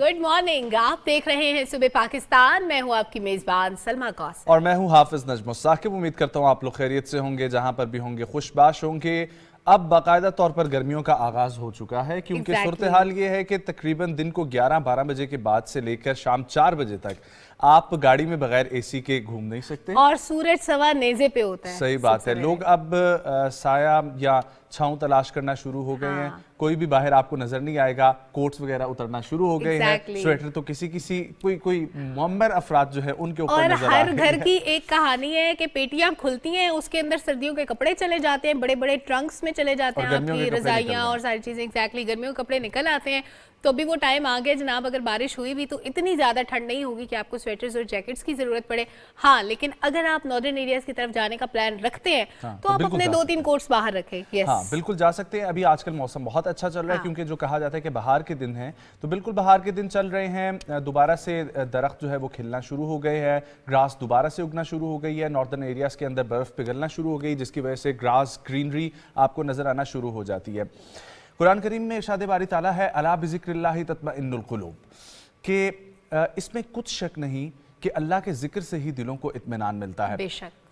Good morning आप देख रहे हैं सुबह पाकिस्तान मैं हूं आपकी मेजबान सलमा कौस और मैं हूं हाफिज नजम साकिब उम्मीद करता हूं आप लोग खैरियत से होंगे जहां पर भी होंगे खुशबाश होंगे अब बाकायदा तौर पर गर्मियों का आगाज हो चुका है क्योंकि exactly. सूरत हाल ये है कि तकरीबन दिन को 11-12 बजे के बाद से लेकर शाम 4 बजे तक आप गाड़ी में बगैर एसी के घूम नहीं सकते और सूरज सवा नेजे पे होता है सही बात है लोग अब आ, साया या छाव तलाश करना शुरू हो गए हैं हाँ। कोई भी बाहर आपको नजर नहीं आएगा कोट्स वगैरह उतरना शुरू हो गए हैं स्वेटर तो किसी किसी कोई कोई मुम्बर अफराद जो है उनके ऊपर और हर घर की एक कहानी है कि पेटियां खुलती हैं उसके अंदर सर्दियों के कपड़े चले जाते हैं बड़े बड़े ट्रंक्स में चले जाते हैं आपकी रजाइयाँ और सारी चीजें एग्जैक्टली गर्मियों के कपड़े निकल आते हैं तो अभी वो टाइम आ गया जनाब अगर बारिश हुई भी तो इतनी ज़्यादा ठंड नहीं होगी कि आपको स्वेटर्स और जैकेट्स की ज़रूरत पड़े हाँ लेकिन अगर आप नॉर्दर्न एरियाज की तरफ जाने का प्लान रखते हैं हाँ, तो, तो आप अपने दो तीन कोट्स बाहर रखें यस हाँ, बिल्कुल जा सकते हैं अभी आजकल मौसम बहुत अच्छा चल रहा है हाँ। क्योंकि जो कहा जाता है कि बाहर के दिन है तो बिल्कुल बाहर के दिन चल रहे हैं दोबारा से दरख्त जो है वो खिलना शुरू हो गए हैं ग्रास दोबारा से उगना शुरू हो गई है नॉर्दर्न एरियाज के अंदर बर्फ पिघलना शुरू हो गई जिसकी वजह से ग्रास ग्रीनरी आपको नजर आना शुरू हो जाती है कुरान करीम में इशाद बारी ताला है अला बिजिक्रिल्ला तत्मा इसमें कुछ शक नहीं कि अल्लाह के जिक्र से ही दिलों को इतमान मिलता है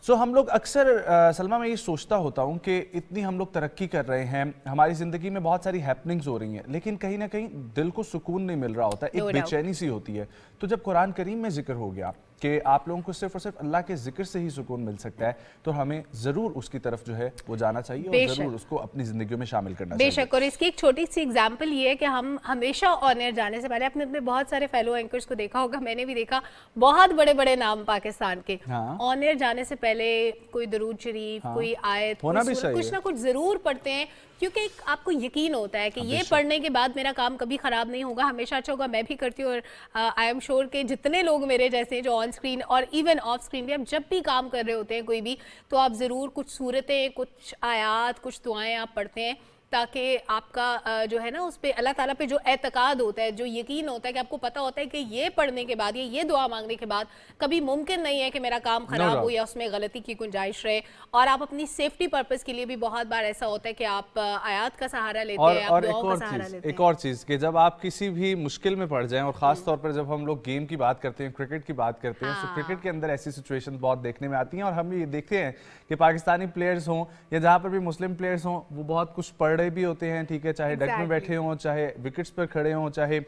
सो हम लोग अक्सर सलमा मैं ये सोचता होता हूँ कि इतनी हम लोग तरक्की कर रहे हैं हमारी ज़िंदगी में बहुत सारी हैपनिंग्स हो रही हैं लेकिन कहीं ना कहीं दिल को सुकून नहीं मिल रहा होता एक बेचैनी सी होती है तो जब कुरान करीम में जिक्र हो गया कि आप लोगों को सिर्फ और सिर्फ अल्लाह के जिक्र से ही सुकून मिल सकता है तो हमें ज़रूर उसकी तरफ जो है वो जाना चाहिए और ज़रूर उसको अपनी ज़िंदगी में शामिल करना बेशक और इसकी एक छोटी सी एग्जाम्पल ये है कि हम हमेशा ऑनर जाने से पहले अपने अपने बहुत सारे फेलो एंकर्स को देखा होगा मैंने भी देखा बहुत बड़े बड़े नाम पाकिस्तान के ऑनर हाँ। जाने से पहले कोई दरूद शरीफ हाँ। कोई आयत कुछ ना कुछ ज़रूर पढ़ते हैं क्योंकि एक आपको यकीन होता है कि ये पढ़ने के बाद मेरा काम कभी ख़राब नहीं होगा हमेशा अच्छा होगा मैं भी करती हूँ और आई एम श्योर के जितने लोग मेरे जैसे हैं जो ऑन स्क्रीन और इवन ऑफ स्क्रीन भी आप जब भी काम कर रहे होते हैं कोई भी तो आप ज़रूर कुछ सूरतें कुछ आयात कुछ दुआएँ आप पढ़ते हैं ताकि आपका जो है ना उस पर अल्लाह ताला पे जो एतकाद होता है जो यकीन होता है कि आपको पता होता है कि ये पढ़ने के बाद या ये दुआ मांगने के बाद कभी मुमकिन नहीं है कि मेरा काम ख़राब no हो या उसमें गलती की गुंजाइश रहे और आप अपनी सेफ्टी पर्पज़ के लिए भी बहुत बार ऐसा होता है कि आप आयात का सहारा लेते और, हैं और एक और चीज़ एक और चीज़ कि जब आप किसी भी मुश्किल में पड़ जाए और हम्म। ख़ास तौर पर जब हम लोग गेम की बात करते हैं क्रिकेट की बात करते हैं तो हाँ। क्रिकेट के अंदर ऐसी सिचुएशन बहुत देखने में आती हैं और हम ये देखते हैं कि पाकिस्तानी प्लेयर्स हों या जहाँ पर भी मुस्लिम प्लेयर्स हों वो बहुत कुछ पढ़ खड़े भी होते हैं ठीक है चाहे exactly. डेक में बैठे हों चाहे विकेट्स पर खड़े हों चाहे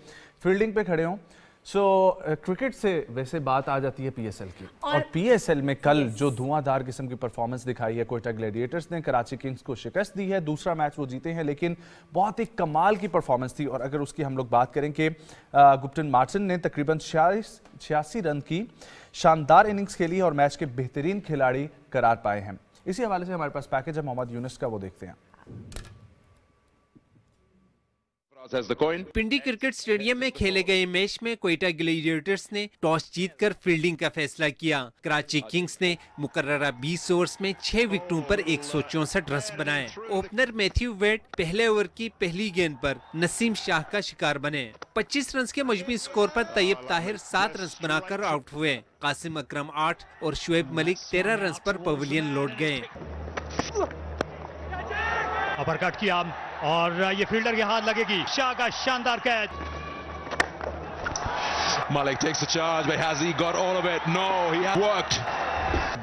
फील्डिंग पे खड़े हों सो क्रिकेट uh, से वैसे बात आ जाती है पीएसएल की और, और पीएसएल में कल जो धुआंधार किस्म की परफॉर्मेंस दिखाई है कोयटा ग्लेडिएटर्स ने कराची किंग्स को शिकस्त दी है दूसरा मैच वो जीते हैं लेकिन बहुत ही कमाल की परफॉर्मेंस थी और अगर उसकी हम लोग बात करें कि uh, गुप्टन मार्टिन ने तकरीबन छियालीस छियासी रन की शानदार इनिंग्स खेली और मैच के बेहतरीन खिलाड़ी करार पाए हैं इसी हवाले से हमारे पास पैकेज है मोहम्मद यूनिस का वो देखते हैं पिंडी क्रिकेट स्टेडियम में खेले गए मैच में कोयटा ग्लेडिएटर्स ने टॉस जीतकर फील्डिंग का फैसला किया कराची किंग्स ने मुकर्रा 20 ओवर में 6 विकेटों पर एक रन बनाए ओपनर मैथ्यू वेट पहले ओवर की पहली गेंद पर नसीम शाह का शिकार बने 25 रन के मजबूत स्कोर पर तैयब ताहिर सात रन बनाकर आउट हुए कासिम अक्रम आठ और शुएब मलिक तेरह रन आरोप पवेलियन लौट गए अपरकट किया और ये फील्डर के हाथ लगेगी शाह का शानदार catch Malik takes the charge, but has he got all of it? No, he has worked.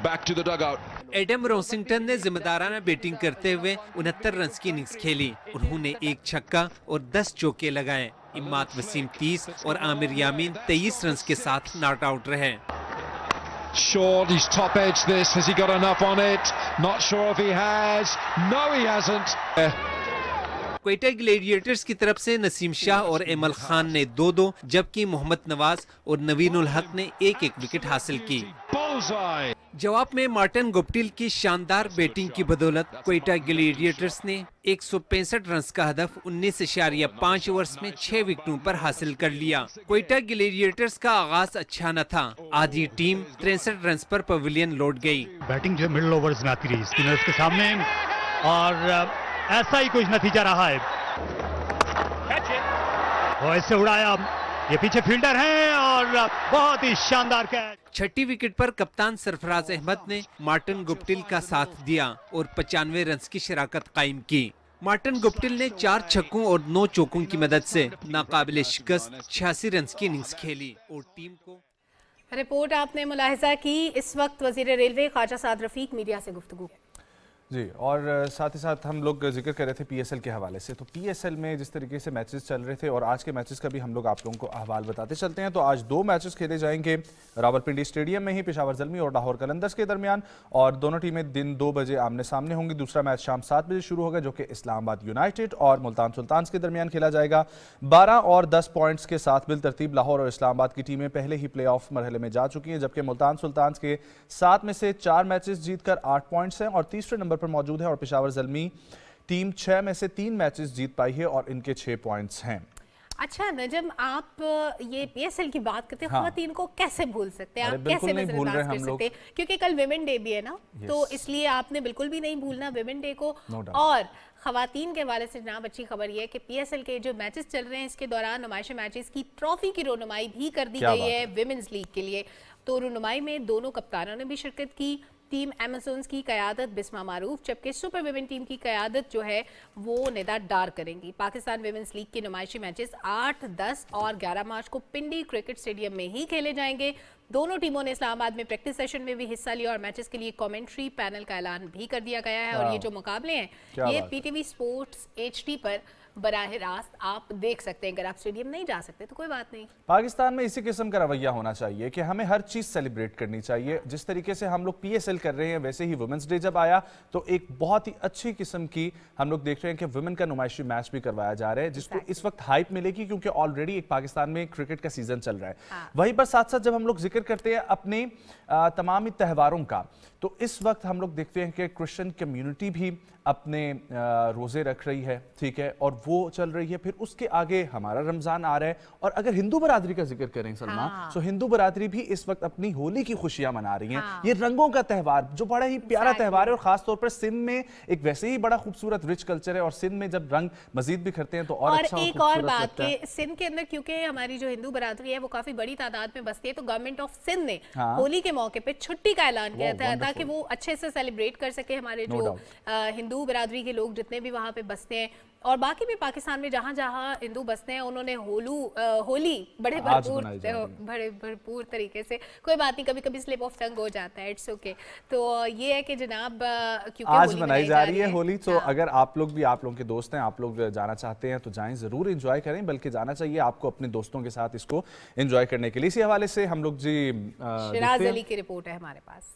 Back to the dugout. Adam Rossington ने जिम्मेदाराना बैटिंग करते हुए उनहत्तर रन की इनिंग्स खेली उन्होंने एक छक्का और 10 चौके लगाए इमात वसीम 30 और आमिर यामीन 23 रन के साथ नॉट आउट रहे Short, he's top edge this. Has he got enough on it? Not sure if he has. No, he hasn't. Uh, Quetta Gladiators की तरफ से नसीम शाह और एमल खान ने दो दो जबकि मोहम्मद नवाज और नवीन उल हक ने एक एक विकेट हासिल की जवाब में मार्टिन गुप्टिल की शानदार बैटिंग की बदौलत क्वेटा ग्लेडिएटर्स ने एक रन का हदफ उन्नीस इशारिया पाँच ओवर में छह विकेटों पर हासिल कर लिया क्वेटा ग्लेडिएटर्स का आगाज अच्छा न था आधी टीम तिरसठ रन पर पवेलियन लौट गई बैटिंग जो मिडिल ओवर्स में आती रही स्पिनर्स के सामने और ऐसा ही कुछ नतीजा रहा है और इससे उड़ाया ये पीछे फील्डर हैं और बहुत ही शानदार कैच छठी विकेट पर कप्तान सरफराज अहमद ने मार्टिन गुप्टिल का साथ दिया और पचानवे रन की शराकत कायम की मार्टिन गुप्टिल ने चार छक्कों और नौ चौकों की मदद से नाकाबिल शिकस्त छियासी रन की इनिंग्स खेली और टीम को रिपोर्ट आपने मुलाहजा की इस वक्त वजीर रेलवे ख्वाजा साद रफीक मीडिया से गुफ्तु जी और साथ ही साथ हम लोग जिक्र कर रहे थे पीएसएल के हवाले से तो पीएसएल में जिस तरीके से मैचेस चल रहे थे और आज के मैचेस का भी हम लोग आप लोगों को अहवाल बताते चलते हैं तो आज दो मैचेस खेले जाएंगे रावलपिंडी स्टेडियम में ही पिशावर जलमी और लाहौर कलंदर्स के दरमियान और दोनों टीमें दिन दो बजे आमने सामने होंगी दूसरा मैच शाम सात बजे शुरू होगा जो कि इस्लामाबाद यूनाइटेड और मुल्तान सुल्तान के दरमियान खेला जाएगा बारह और दस पॉइंट्स के साथ बिल तरतीब लाहौर और इस्लामाबाद की टीमें पहले ही प्ले मरहले में जा चुकी हैं जबकि मुल्तान सुल्तान के सात में से चार मैचेस जीतकर आठ पॉइंट्स हैं और तीसरे नंबर पर मौजूद है और पिशावर जलमी टीम छः में से तीन मैचेस जीत पाई है और इनके छः पॉइंट्स हैं अच्छा नजम आप ये पीएसएल की बात करते हैं हाँ। को कैसे भूल सकते हैं आप कैसे नहीं भूल रहे हम सकते क्योंकि कल वेमेन डे भी है ना तो इसलिए आपने बिल्कुल भी नहीं भूलना वेमेन डे को no और खातन के हवाले से जनाब अच्छी खबर यह है कि पीएसएल के जो मैचेस चल रहे हैं इसके दौरान नुमाइश मैचेस की ट्रॉफी की रोनुमाई भी कर दी गई है वेमेंस लीग के लिए तो रोनुमाई में दोनों कप्तानों ने भी शिरकत की टीम एमेजोन की क़्यादत बिस्मा मारूफ जबकि सुपर वेमेन टीम की क़्यादत जो है वो निदा डार करेंगी पाकिस्तान वेमेंस लीग के नुमाइशी मैचेस 8, 10 और 11 मार्च को पिंडी क्रिकेट स्टेडियम में ही खेले जाएंगे दोनों टीमों ने इस्लामाबाद में प्रैक्टिस सेशन में भी हिस्सा लिया और मैचेस के लिए कमेंट्री पैनल का ऐलान भी कर दिया गया है और ये जो मुकाबले हैं ये पीटीवी स्पोर्ट्स एचडी पर बराह रास्त आप देख सकते हैं अगर आप स्टेडियम नहीं जा सकते तो कोई बात नहीं पाकिस्तान में इसी किस्म का रवैया होना चाहिए कि हमें हर चीज़ सेलिब्रेट करनी चाहिए जिस तरीके से हम लोग पीएसएल कर रहे हैं वैसे ही वुमेंस डे जब आया तो एक बहुत ही अच्छी किस्म की हम लोग देख रहे हैं कि वुमेन का नुमाइशी मैच भी करवाया जा रहा है जिसको इस वक्त हाइप मिलेगी क्योंकि ऑलरेडी एक पाकिस्तान में क्रिकेट का सीजन चल रहा है हाँ। वहीं पर साथ साथ जब हम लोग जिक्र करते हैं अपने तमाम त्यौहारों का तो इस वक्त हम लोग देखते हैं कि क्रिश्चियन कम्युनिटी भी अपने रोज़े रख रही है ठीक है और वो चल रही है फिर उसके आगे हमारा रमज़ान आ रहा है और अगर हिंदू बरादरी का जिक्र करें सलमा हाँ। तो हिंदू बरादरी भी इस वक्त अपनी होली की खुशियां मना रही हैं हाँ। ये रंगों का त्यौहार जो बड़ा ही प्यारा त्यौहार है और ख़ासतौर पर सिंध में एक वैसे ही बड़ा खूबसूरत रिच कल्चर है और सिंध में जब रंग मजीद भी करते हैं तो और, अच्छा एक और बात सिंध के अंदर क्योंकि हमारी जो हिंदू बरादरी है वो काफ़ी बड़ी तादाद में बसती है तो गवर्नमेंट ऑफ सिंध ने हाँ। होली के मौके पर छुट्टी का ऐलान किया था ताकि वो अच्छे से सेलिब्रेट कर सके हमारे जो हिंदू बरादरी के लोग जितने भी वहाँ पे बसते हैं और बाकी भी पाकिस्तान में जहाँ जहाँ हिंदू बसते हैं उन्होंने होलू होली बड़े भरपूर बड़े भरपूर तरीके से कोई बात नहीं कभी कभी स्लिप ऑफ टंग हो जाता है इट्स ओके तो ये है कि जनाब क्योंकि आज मनाई जा रही है होली तो हाँ। अगर आप लोग भी आप लोगों के दोस्त हैं आप लोग जाना चाहते हैं तो जाए जरूर इंजॉय करें बल्कि जाना चाहिए आपको अपने दोस्तों के साथ इसको इंजॉय करने के लिए इसी हवाले से हम लोग जी शिराज अली की रिपोर्ट है हमारे पास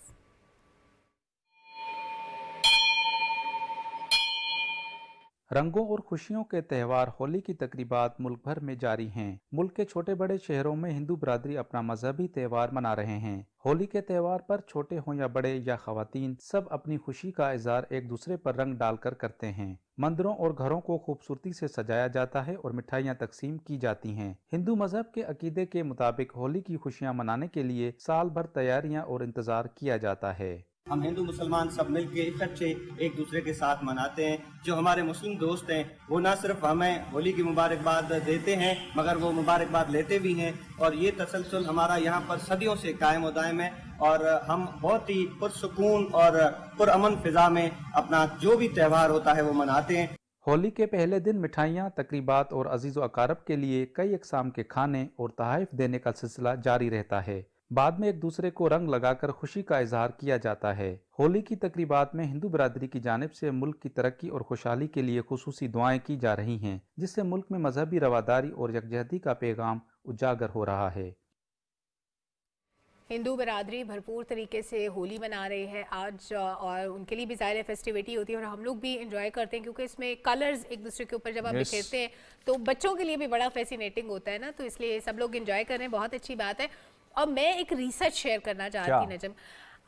रंगों और खुशियों के त्यौहार होली की तकरीबात मुल्क भर में जारी हैं मुल्क के छोटे बड़े शहरों में हिंदू बरदरी अपना मजहबी त्यौहार मना रहे हैं होली के त्यौहार पर छोटे हों या बड़े या खातन सब अपनी खुशी का इजहार एक दूसरे पर रंग डालकर करते हैं मंदिरों और घरों को खूबसूरती से सजाया जाता है और मिठाइयाँ तकसीम की जाती हैं हिंदू मजहब के अकीदे के मुताबिक होली की खुशियाँ मनाने के लिए साल भर तैयारियाँ और इंतजार किया जाता है हम हिंदू मुसलमान सब मिल के इकट्ठे एक दूसरे के साथ मनाते हैं जो हमारे मुस्लिम दोस्त हैं वो ना सिर्फ हमें होली की मुबारकबाद देते हैं मगर वो मुबारकबाद लेते भी हैं और ये तसलसल हमारा यहाँ पर सदियों से कायम उदायम है और हम बहुत ही पुरसकून और पुरमन फिजा में अपना जो भी त्यौहार होता है वो मनाते हैं होली के पहले दिन मिठाइयाँ तकरीबात और अजीज़ अकारब के लिए कई अकसाम के खाने और तहफ़ देने का सिलसिला जारी रहता है बाद में एक दूसरे को रंग लगाकर खुशी का इजहार किया जाता है होली की तकरीबात में हिंदू बरदरी की जानब से मुल्क की तरक्की और खुशहाली के लिए खसूसी दुआएं की जा रही हैं जिससे मुल्क में मजहबी रवादारी और यकजहती का पैगाम उजागर हो रहा है हिंदू बरदरी भरपूर तरीके से होली मना रही है आज और उनके लिए भी ज़ाहिर फेस्टिविटी होती है और हम लोग भी इंजॉय करते हैं क्योंकि इसमें कलर्स एक दूसरे के ऊपर जब आप बिखेरते yes. हैं तो बच्चों के लिए भी बड़ा फैसिनेटिंग होता है ना तो इसलिए सब लोग इंजॉय कर रहे हैं बहुत अच्छी बात है और मैं एक रिसर्च शेयर करना चाहती हूँ नजम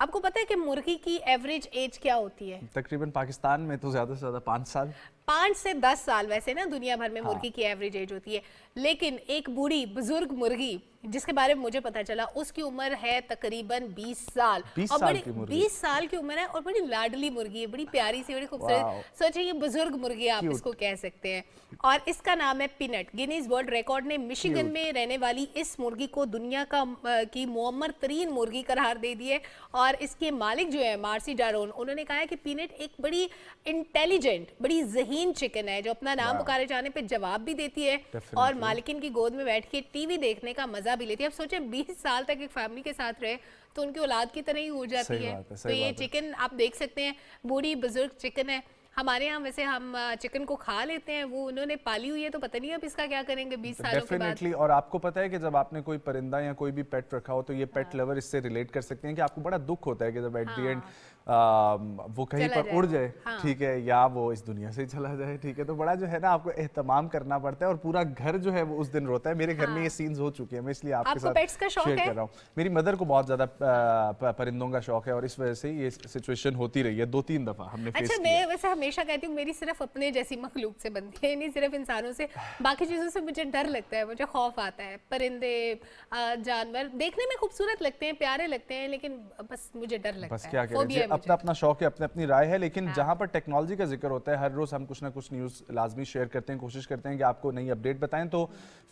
आपको पता है कि मुर्गी की एवरेज एज क्या होती है तकरीबन पाकिस्तान में तो ज्यादा से ज्यादा पाँच साल पांच से दस साल वैसे ना दुनिया भर में हाँ। मुर्गी की एवरेज एज होती है लेकिन एक बूढ़ी बुजुर्ग मुर्गी जिसके बारे में मुझे पता चला उसकी उम्र है तकरीबन बीस साल बीस और बड़ी बीस साल की उम्र है और बड़ी लाडली मुर्गी है बड़ी प्यारी सी बड़ी खूबसूरत सोचिए ये बुजुर्ग मुर्गी आप इसको कह सकते हैं और इसका नाम है पिनट गिनीज वर्ल्ड रिकॉर्ड ने मिशिगन में रहने वाली इस मुर्गी को दुनिया का की मुअम्मर तरीन मुर्गी करार दे दी है और इसके मालिक जो है मार्सी डारोन उन्होंने कहा है कि पिनट एक बड़ी इंटेलिजेंट बड़ी जही शौकीन चिकन है जो अपना नाम पुकारे जाने पे जवाब भी देती है Definitely. और मालिकिन की गोद में बैठ के टीवी देखने का मजा भी लेती है अब सोचे बीस साल तक एक फैमिली के साथ रहे तो उनकी औलाद की तरह ही हो जाती है, है तो ये चिकन आप देख सकते हैं बूढ़ी बुजुर्ग चिकन है हमारे यहाँ वैसे हम चिकन को खा लेते हैं वो उन्होंने पाली हुई है तो पता नहीं अब इसका क्या करेंगे 20 सालों के बाद और आपको पता है कि जब आपने कोई परिंदा या कोई भी पेट रखा हो तो ये पेट हाँ। लवर इससे रिलेट कर सकते हैं कि आपको बड़ा दुख होता है कि जब एट हाँ। दी एंड वो कहीं पर उड़ जाए हाँ। ठीक हाँ। है या वो इस दुनिया से ही चला जाए ठीक है तो बड़ा जो है ना आपको एहतमाम करना पड़ता है और पूरा घर जो है वो उस दिन रोता है मेरे घर हाँ। में ये सीन्स हाँ। हो चुके हैं मैं इसलिए आपके साथ शेयर कर रहा हूँ मेरी मदर को बहुत ज्यादा परिंदों का शौक है और इस वजह से ये सिचुएशन होती रही है दो तीन दफा हमने अच्छा, वैसे हमेशा कहती हूँ मेरी सिर्फ अपने जैसी मखलूक से बनती है नहीं सिर्फ इंसानों से बाकी चीज़ों से मुझे डर लगता है मुझे खौफ आता है परिंदे जानवर देखने में खूबसूरत लगते हैं प्यारे लगते हैं लेकिन बस मुझे डर लगता है अपना अपना शौक है अपनी अपनी राय है लेकिन हाँ। जहां पर टेक्नोलॉजी का जिक्र होता है हर रोज़ हम कुछ ना कुछ न्यूज़ लाजमी शेयर करते हैं कोशिश करते हैं कि आपको नई अपडेट बताएं तो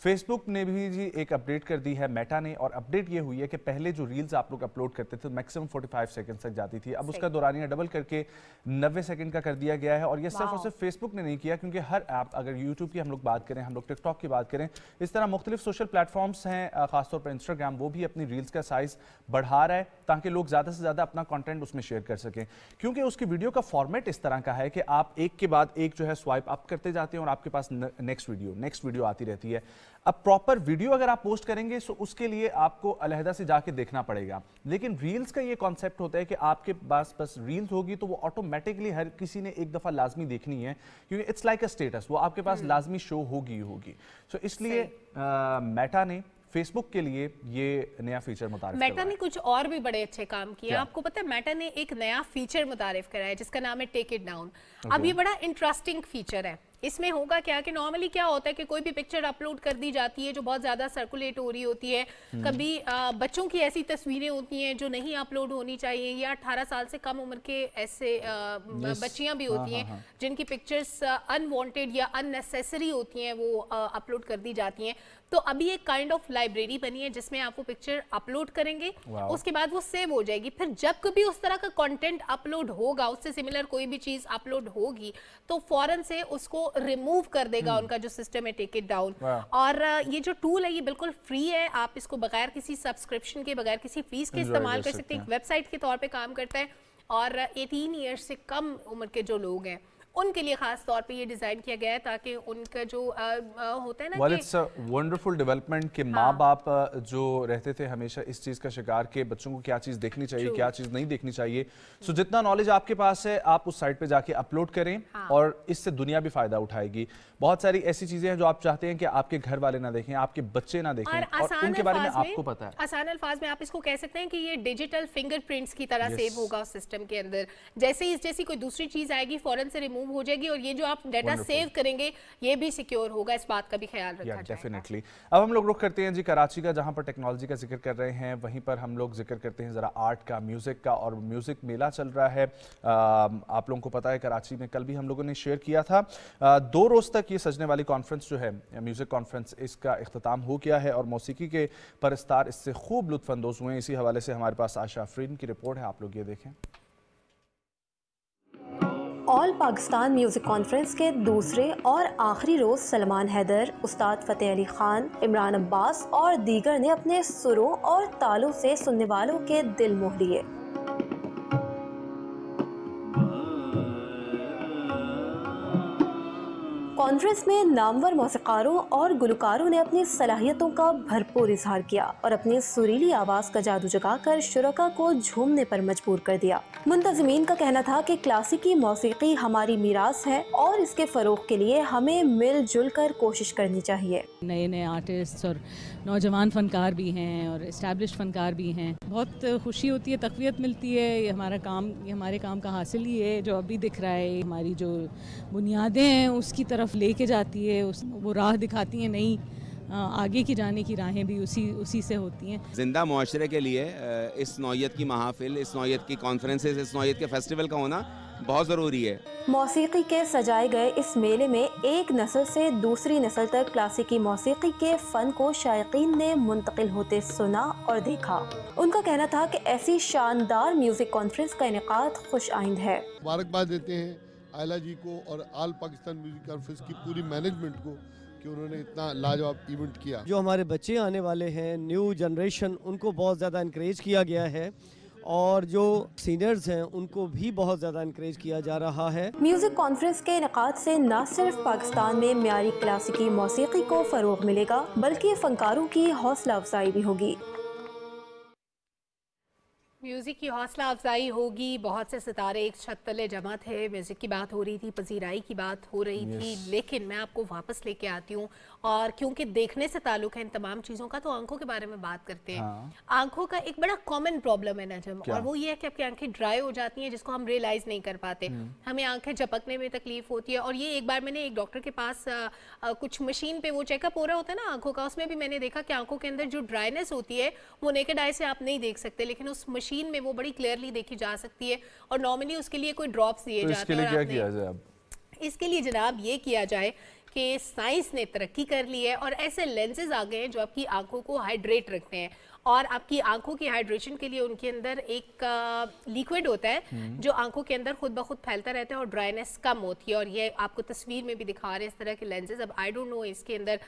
फेसबुक ने भी जी एक अपडेट कर दी है मेटा ने और अपडेट ये हुई है कि पहले जो रील्स आप लोग अपलोड करते थे मैक्सिमम फोर्टी फाइव सेकेंड तक जाती थी अब उसका दौरानिया डबल करके नब्बे सेकेंड का कर दिया गया है और यह सिर्फ और सिर्फ फेसबुक ने नहीं किया क्योंकि हर ऐप अगर यूट्यूब की हम लोग बात करें हम लोग टिकटॉक की बात करें इस तरह मुख्तलि सोशल प्लेटफॉर्म्स हैं खासतौर पर इंस्टाग्राम वो भी अपनी रील्स का साइज़ बढ़ा रहा है ताकि लोग ज़्यादा से ज़्यादा अपना कॉन्टेंट उसमें शेयर कर कर सकें क्योंकि उसकी वीडियो का फॉर्मेट इस तरह का है कि आप एक के बाद एक जो है स्वाइप अप करते जाते हैं और आपके पास नेक्स्ट वीडियो नेक्स्ट वीडियो आती रहती है अब प्रॉपर वीडियो अगर आप पोस्ट करेंगे तो उसके लिए आपको अलहदा से जाके देखना पड़ेगा लेकिन रील्स का ये कॉन्सेप्ट होता है कि आपके पास बस रील्स होगी तो वो ऑटोमेटिकली हर किसी ने एक दफ़ा लाजमी देखनी है क्योंकि इट्स लाइक अ स्टेटस वो आपके पास हम्म। लाजमी शो होगी ही होगी सो so, इसलिए मेटा ने फेसबुक के लिए ये नया फीचर मुतारिफ मेटा ने कुछ और भी बड़े अच्छे काम किए आपको पता है मेटा ने एक नया फीचर मुतारिफ है जिसका नाम है टेक इट डाउन अब ये बड़ा इंटरेस्टिंग फीचर है इसमें होगा क्या कि नॉर्मली क्या होता है कि कोई भी पिक्चर अपलोड कर दी जाती है जो बहुत ज़्यादा सर्कुलेट हो रही होती है हम्म। कभी आ, बच्चों की ऐसी तस्वीरें होती हैं जो नहीं अपलोड होनी चाहिए या अठारह साल से कम उम्र के ऐसे बच्चियां भी होती हाँ, हैं हाँ, हाँ। जिनकी पिक्चर्स अनवांटेड या अननेसेसरी होती हैं वो अपलोड कर दी जाती हैं तो अभी एक काइंड ऑफ लाइब्रेरी बनी है जिसमें आप वो पिक्चर अपलोड करेंगे उसके बाद वो सेव हो जाएगी फिर जब कभी उस तरह का कंटेंट अपलोड होगा उससे सिमिलर कोई भी चीज अपलोड होगी तो फॉरन से उसको रिमूव कर देगा hmm. उनका जो सिस्टम है टेक इट डाउन और ये जो टूल है ये बिल्कुल फ्री है आप इसको बगैर किसी सब्सक्रिप्शन के बगैर किसी फीस के इस्तेमाल कर सकते हैं एक वेबसाइट के तौर पर काम करता है और एटीन ईयर्स से कम उम्र के जो लोग हैं उनके लिए खास तौर पे ये डिज़ाइन किया गया है ताकि उनका जो आ, आ, होता है ना well, वंडरफुल डेवलपमेंट के हाँ. माँ बाप जो रहते थे हमेशा इस चीज़ का शिकार के बच्चों को क्या चीज़ देखनी चाहिए क्या चीज़ नहीं देखनी चाहिए सो so, जितना नॉलेज आपके पास है आप उस साइट पे जाके अपलोड करें हाँ. और इससे दुनिया भी फायदा उठाएगी बहुत सारी ऐसी चीज़ें हैं जो आप चाहते हैं कि आपके घर वाले ना देखें आपके बच्चे ना देखें और उनके बारे में आपको पता है आसान अल्फाज में आप इसको कह सकते हैं कि ये डिजिटल फिंगरप्रिंट्स की तरह सेव होगा सिस्टम के अंदर जैसे ही जैसी कोई दूसरी चीज़ आएगी फॉरन से रिमूव रिमूव हो जाएगी और ये जो आप डेटा सेव करेंगे ये भी सिक्योर होगा इस बात का भी ख्याल रखा डेफिनेटली अब हम लोग रुख करते हैं जी कराची का जहाँ पर टेक्नोलॉजी का जिक्र कर रहे हैं वहीं पर हम लोग जिक्र करते हैं ज़रा आर्ट का म्यूज़िक का और म्यूज़िक मेला चल रहा है आप लोगों को पता है कराची में कल भी हम लोगों ने शेयर किया था दो रोज़ तक ये सजने वाली कॉन्फ्रेंस जो है म्यूज़िक कॉन्फ्रेंस इसका अख्ताम हो गया है और मौसीकी के परस्तार इससे खूब लुत्फानंदोज हुए इसी हवाले से हमारे पास आशा आफरीन की रिपोर्ट है आप लोग ये देखें ऑल पाकिस्तान म्यूज़िक कॉन्फ्रेंस के दूसरे और आखिरी रोज़ सलमान हैदर उस्ताद फ़तेह अली ख़ान इमरान अब्बास और दीगर ने अपने सुरों और तालों से सुनने वालों के दिल मोह लिए कॉन्फ्रेंस में नामवर मौसीकारों और गुलकारों ने अपनी सलाहियतों का भरपूर इजहार किया और अपनी सुरीली आवाज़ का जादू जगाकर शुरा को झूमने पर मजबूर कर दिया मुंतजमीन का कहना था कि क्लासिकी मौसीकी हमारी मीरास है और इसके फ़रोग के लिए हमें मिलजुल कर कोशिश करनी चाहिए नए नए आर्टिस्ट और नौजवान फ़नकार भी हैं और इस्टेब्लिश फ़नकार भी हैं बहुत खुशी होती है तकवीत मिलती है ये हमारा काम ये हमारे काम का हासिल ही है जो अभी दिख रहा है हमारी जो बुनियादें हैं उसकी तरफ लेके जाती है उस वो राह दिखाती हैं नई आगे की जाने की राहें भी उसी उसी से होती हैं ज़िंदा माशरे के लिए इस नौीय की महाफिल इस नौीय की कॉन्फ्रेंसेस इस नौीय के फेस्टिवल का होना बहुत ज़रूरी है मौसीकी के सजाए गए इस मेले में एक नस्ल से दूसरी नस्ल तक क्लासिकी मौसीकी के फ़न को शायकीन ने मुंतकिल होते सुना और देखा उनका कहना था कि ऐसी शानदार म्यूज़िक कॉन्फ्रेंस का इनका खुश आइंद है मुबारकबाद देते हैं आयला जी को और आल पाकिस्तान म्यूज़िक कॉन्फ्रेंस की पूरी मैनेजमेंट को कि उन्होंने इतना लाजवाब इवेंट किया जो हमारे बच्चे आने वाले हैं न्यू जनरेशन उनको बहुत ज़्यादा इंक्रेज किया गया है और जो सीनियर्स हैं उनको भी बहुत ज़्यादा इंक्रेज किया जा रहा है म्यूज़िक कॉन्फ्रेंस के इनका से न सिर्फ पाकिस्तान में मीरी क्लासिकी मौसीकी को फ़रोग मिलेगा बल्कि फ़नकारों की हौसला अफजाई भी होगी म्यूज़िक की हौसला अफजाई होगी बहुत से सितारे एक छत तले जमा थे म्यूज़िक की बात हो रही थी पजीराई की बात हो रही yes. थी लेकिन मैं आपको वापस लेके आती हूँ और क्योंकि देखने से ताल्लुक है इन तमाम चीज़ों का तो आंखों के बारे में बात करते हैं हाँ। आंखों का एक बड़ा कॉमन प्रॉब्लम है नजम और वो ये है कि आपकी आंखें ड्राई हो जाती हैं जिसको हम रियलाइज़ नहीं कर पाते हम्म। हमें आंखें झपकने में तकलीफ होती है और ये एक बार मैंने एक डॉक्टर के पास कुछ मशीन पर वो चेकअप हो रहा होता है ना आंखों का उसमें भी मैंने देखा कि आंखों के अंदर जो ड्राइनेस होती है वो नेकेड आई से आप नहीं देख सकते लेकिन उस मशीन मशीन में वो बड़ी क्लियरली देखी जा सकती है और नॉर्मली उसके लिए कोई ड्रॉप्स दिए तो जाते हैं क्या किया जाए इसके लिए जनाब ये किया जाए कि साइंस ने तरक्की कर ली है और ऐसे लेंसेज आ गए हैं जो आपकी आंखों को हाइड्रेट रखते हैं और आपकी आंखों की हाइड्रेशन के लिए उनके अंदर एक लिक्विड होता है हम्म। जो आंखों के अंदर खुद ब खुद फैलता रहता है और ड्राइनेस कम होती है और ये आपको तस्वीर में भी दिखा रहे हैं इस तरह के लेंसेज अब आई डोंट नो इसके अंदर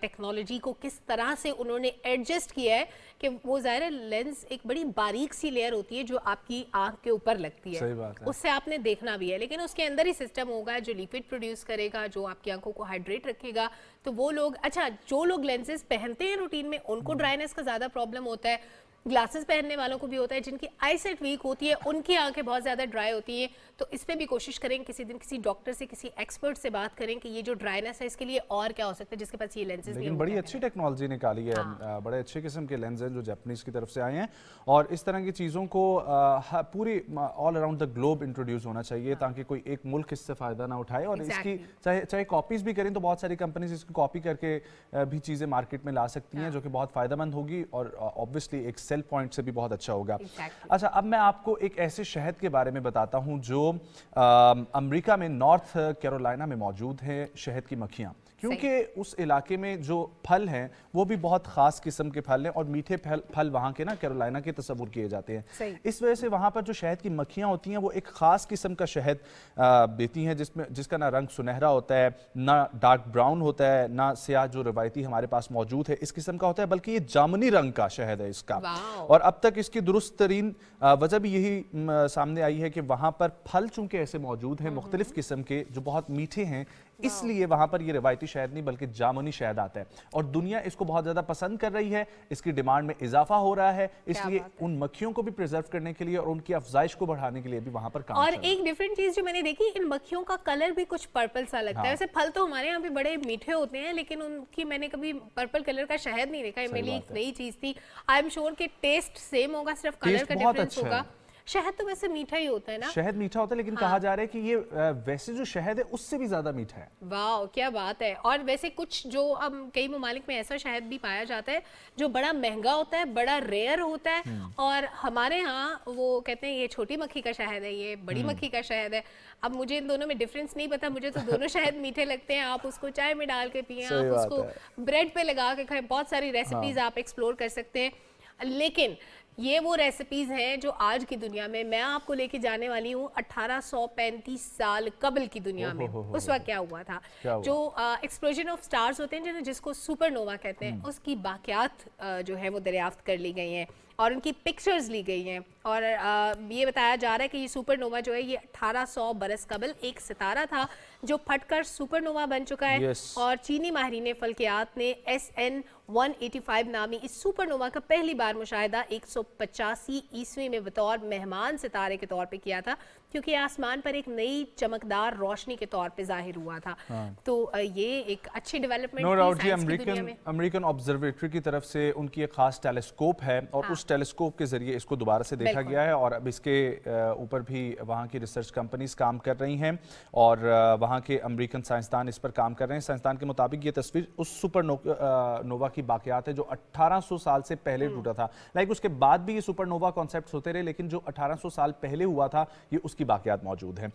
टेक्नोलॉजी को किस तरह से उन्होंने एडजस्ट किया है कि वो ज़ाहिर लेंस एक बड़ी बारीक सी लेयर होती है जो आपकी आँख के ऊपर लगती है उससे आपने देखना भी है लेकिन उसके अंदर ही सिस्टम होगा जो लिक्विड प्रोड्यूस करेगा जो आपकी आंखों को हाइड्रेट रखेगा तो वो लोग अच्छा जो लोग लेंसेज पहनते हैं रूटीन में उनको ड्राइनेस हम्म। का ज़्यादा प्रॉब्लम होता है ग्लासेस पहनने वालों को भी होता है जिनकी आई सेट वीक होती है उनकी आंखें बहुत ज़्यादा ड्राई होती हैं तो इस पर भी कोशिश करें किसी दिन किसी डॉक्टर से किसी एक्सपर्ट से बात करें कि ये जो ड्राइनेस है इसके लिए और क्या हो सकता है जिसके पास ये लेंसेज लेकिन बड़ी अच्छी टेक्नोलॉजी निकाली है हाँ। बड़े अच्छे किस्म के लेंस हैं जो जैपनीज की तरफ से आए हैं और इस तरह की चीज़ों को पूरी all around the globe introduce होना चाहिए हाँ। ताकि कोई एक मुल्क इससे फ़ायदा ना उठाए और इसकी चाहे चाहे कॉपीज़ भी करें तो बहुत सारी कंपनीज इसकी कॉपी करके भी चीज़ें मार्केट में ला सकती हैं हाँ। जो कि बहुत फ़ायदेमंद होगी और ऑब्वियसली एक सेल पॉइंट से भी बहुत अच्छा होगा exactly. अच्छा अब मैं आपको एक ऐसे शहद के बारे में बताता हूँ जो अमेरिका में नॉर्थ कैरोलिना में मौजूद है शहद की मक्खियाँ क्योंकि उस इलाके में जो फल हैं वो भी बहुत ख़ास किस्म के फल हैं और मीठे फल फल वहाँ के ना कैरोलिना के तस्वुर किए जाते हैं इस वजह से वहाँ पर जो शहद की मक्खियाँ होती हैं वो एक ख़ास किस्म का शहद देती हैं जिसमें जिसका ना रंग सुनहरा होता है ना डार्क ब्राउन होता है ना स्याह जो रिवायती हमारे पास मौजूद है इस किस्म का होता है बल्कि ये जामनी रंग का शहद है इसका और अब तक इसकी दुरुस्त तरीन वजह भी यही सामने आई है कि वहाँ पर फल चूंकि ऐसे मौजूद हैं हम्म, मुख्तलिफ हम्म। किस्म के जो बहुत मीठे हैं इसलिए वहां पर यह रिवायती शहद नहीं बल्कि जामुनी शहद आता है और दुनिया इसको बहुत ज्यादा पसंद कर रही है इसकी डिमांड में इजाफा हो रहा है इसलिए उन मक्खियों को भी प्रिजर्व करने के लिए और उनकी अफजाइश को बढ़ाने के लिए भी वहां पर काम और एक डिफरेंट चीज जो मैंने देखी इन मक्खियों का कलर भी कुछ पर्पल सा लगता है हाँ। वैसे फल तो हमारे यहाँ पे बड़े मीठे होते हैं लेकिन उनकी मैंने कभी पर्पल कलर का शहद नहीं देखा मेरे लिए एक नई चीज थी आई एम श्योर कि टेस्ट सेम होगा सिर्फ कलर का डिफरेंस अच्छा होगा शहद तो वैसे मीठा ही होता है ना शहद मीठा होता है लेकिन हाँ। कहा जा रहा है कि ये वैसे जो शहद है उससे भी ज्यादा मीठा है वाह क्या बात है और वैसे कुछ जो अब कई ममालिक में ऐसा शहद भी पाया जाता है जो बड़ा महंगा होता है बड़ा रेयर होता है हम्म। और हमारे यहाँ वो कहते हैं ये छोटी मक्खी का शहद है ये बड़ी हम्म। मक्खी का शहद है अब मुझे इन दोनों में डिफरेंस नहीं पता मुझे तो दोनों शहद मीठे लगते हैं आप उसको चाय में डाल के पिए आप उसको ब्रेड पे लगा के खाएं बहुत सारी रेसिपीज हाँ। आप एक्सप्लोर कर सकते हैं लेकिन ये वो रेसिपीज़ हैं जो आज की दुनिया में मैं आपको लेके जाने वाली हूँ 1835 साल कबल की दुनिया में उस वक्त क्या हुआ था क्या जो एक्सप्लोजन ऑफ स्टार्स होते हैं जिसको सुपरनोवा कहते हैं हम्म। उसकी बाक्यात जो है वो दरियाफ्त कर ली गई हैं और उनकी पिक्चर्स ली गई हैं और आ, ये बताया जा रहा है कि ये सुपरनोवा जो है ये 1800 बरस कबल एक सितारा था जो फटकर सुपरनोवा बन चुका है yes. और चीनी माहरीन फल्कियात ने S N one eighty five नामी इस सुपरनोवा का पहली बार मुशाहिदा एक सौ पचासी ईस्वी में बतौर मेहमान सितारे के तौर पर किया था क्योंकि आसमान पर एक नई चमकदार रोशनी के तौर पर जाहिर हुआ था हाँ। तो ये एक अच्छी डेवलपमेंट नो डाउट जी अमेरिकन अमेरिकन ऑब्जर्वेटरी की तरफ से उनकी एक खास टेलीस्कोप है और हाँ। उस टेलीस्कोप के जरिए इसको दोबारा से देखा गया है और अब इसके ऊपर भी वहाँ की रिसर्च कंपनीज काम कर रही हैं और वहाँ वहाँ के अमरीकन साइंसदान इस पर काम कर रहे हैं साइंसदान के मुताबिक ये तस्वीर उस सुपर नो, आ, नोवा की बाकियात है जो 1800 साल से पहले हम्म। टूटा था लाइक उसके बाद भी ये सुपर नोवा कॉन्सेप्ट होते रहे लेकिन जो 1800 साल पहले हुआ था ये उसकी बाकियात मौजूद है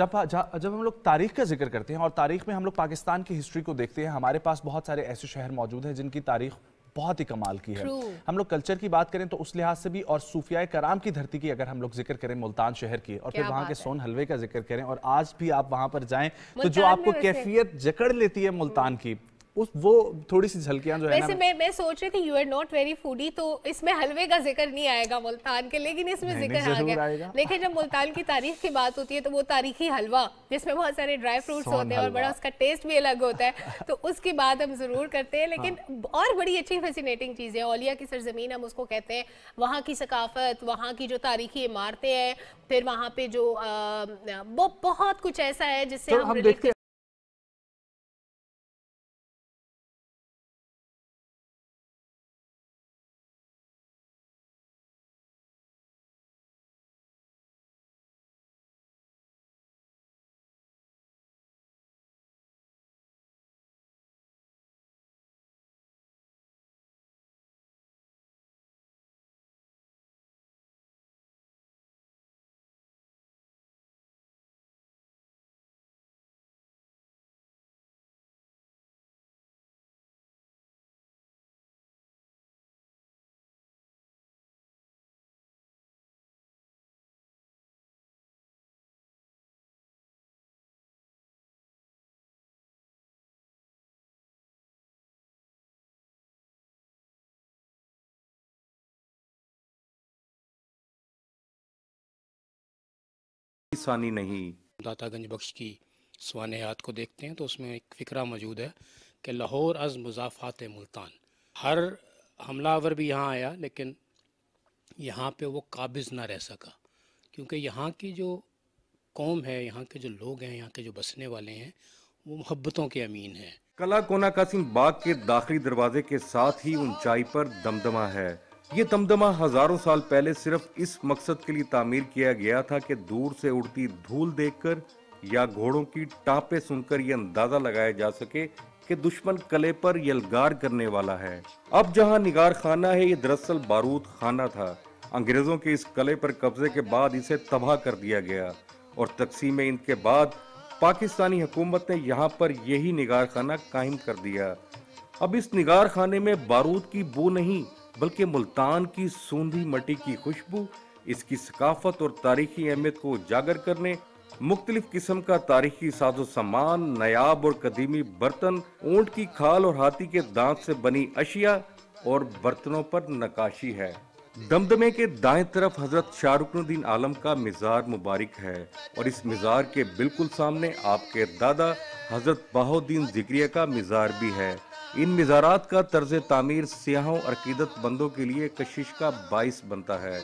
जब जब हम लोग तारीख का जिक्र करते हैं और तारीख में हम लोग पाकिस्तान की हिस्ट्री को देखते हैं हमारे पास बहुत सारे ऐसे शहर मौजूद हैं जिनकी तारीख बहुत ही कमाल की है हम लोग कल्चर की बात करें तो उस लिहाज से भी और सूफिया कराम की धरती की अगर हम लोग जिक्र करें मुल्तान शहर की और फिर वहाँ के सोन हलवे का जिक्र करें और आज भी आप वहाँ पर जाएं तो जो आपको कैफियत जकड़ लेती है मुल्तान की उस वो थोड़ी सी झलकियां जो है वैसे मैं मैं सोच रही थी you are not very foodie तो इसमें हलवे का जिक्र नहीं आएगा मुल्तान के लेकिन इसमें जिक्र आ गया लेकिन जब मुल्तान की तारीख की बात होती है तो वो तारीखी हलवा जिसमें बहुत सारे ड्राई फ्रूट्स होते हैं और बड़ा उसका टेस्ट भी अलग होता है तो उसकी बात हम जरूर करते हैं लेकिन हाँ। और बड़ी अच्छी फैसिनेटिंग चीज़ है ओलिया की सरजमीन हम उसको कहते हैं वहाँ की सकाफत वहाँ की जो तारीखी इमारतें हैं फिर वहाँ पे जो वो बहुत कुछ ऐसा है जिससे हम देखते सानी नहीं दातागंज बख्श की हयात को देखते हैं तो उसमें एक फिक्रा मौजूद है कि लाहौर अज मुजाफात मुल्तान हर हमलावर भी यहाँ आया लेकिन यहाँ पे वो काबिज ना रह सका क्योंकि यहाँ की जो कौम है यहाँ के जो लोग हैं यहाँ के जो बसने वाले हैं वो मोहब्बतों के अमीन हैं कला कोना कासिम बाग के दाखिली दरवाजे के साथ ही ऊंचाई पर दमदमा है ये दमदमा हजारों साल पहले सिर्फ इस मकसद के लिए तामीर किया गया था कि दूर से उड़ती धूल देखकर या घोड़ों की टापे सुनकर यह अंदाजा लगाया जा सके कि दुश्मन कले पर यलगार करने वाला है अब जहाँ निगार खाना है ये दरअसल बारूद खाना था अंग्रेजों के इस कले पर कब्जे के बाद इसे तबाह कर दिया गया और तकसीम इनके बाद पाकिस्तानी हुकूमत ने यहाँ पर यही निगार खाना कायम कर दिया अब इस निगार खाने में बारूद की बू नहीं बल्कि मुल्तान की सूंधी मटी की खुशबू इसकी सकाफत और तारीखी अहमियत को उजागर करने मुख्तलिफ किस्म का तारीखी साजो सामान नयाब और कदीमी बर्तन ऊंट की खाल और हाथी के दांत से बनी अशिया और बर्तनों पर नकाशी है दमदमे के दाएं तरफ हजरत शाहरुखनुद्दीन आलम का मिजार मुबारक है और इस मिजार के बिल्कुल सामने आपके दादा हजरत बहाउद्दीन जिक्रिया का मिजार भी है इन मज़ारात का तर्ज तामीर सियाहों अकीदत बंदों के लिए कशिश का बाइस बनता है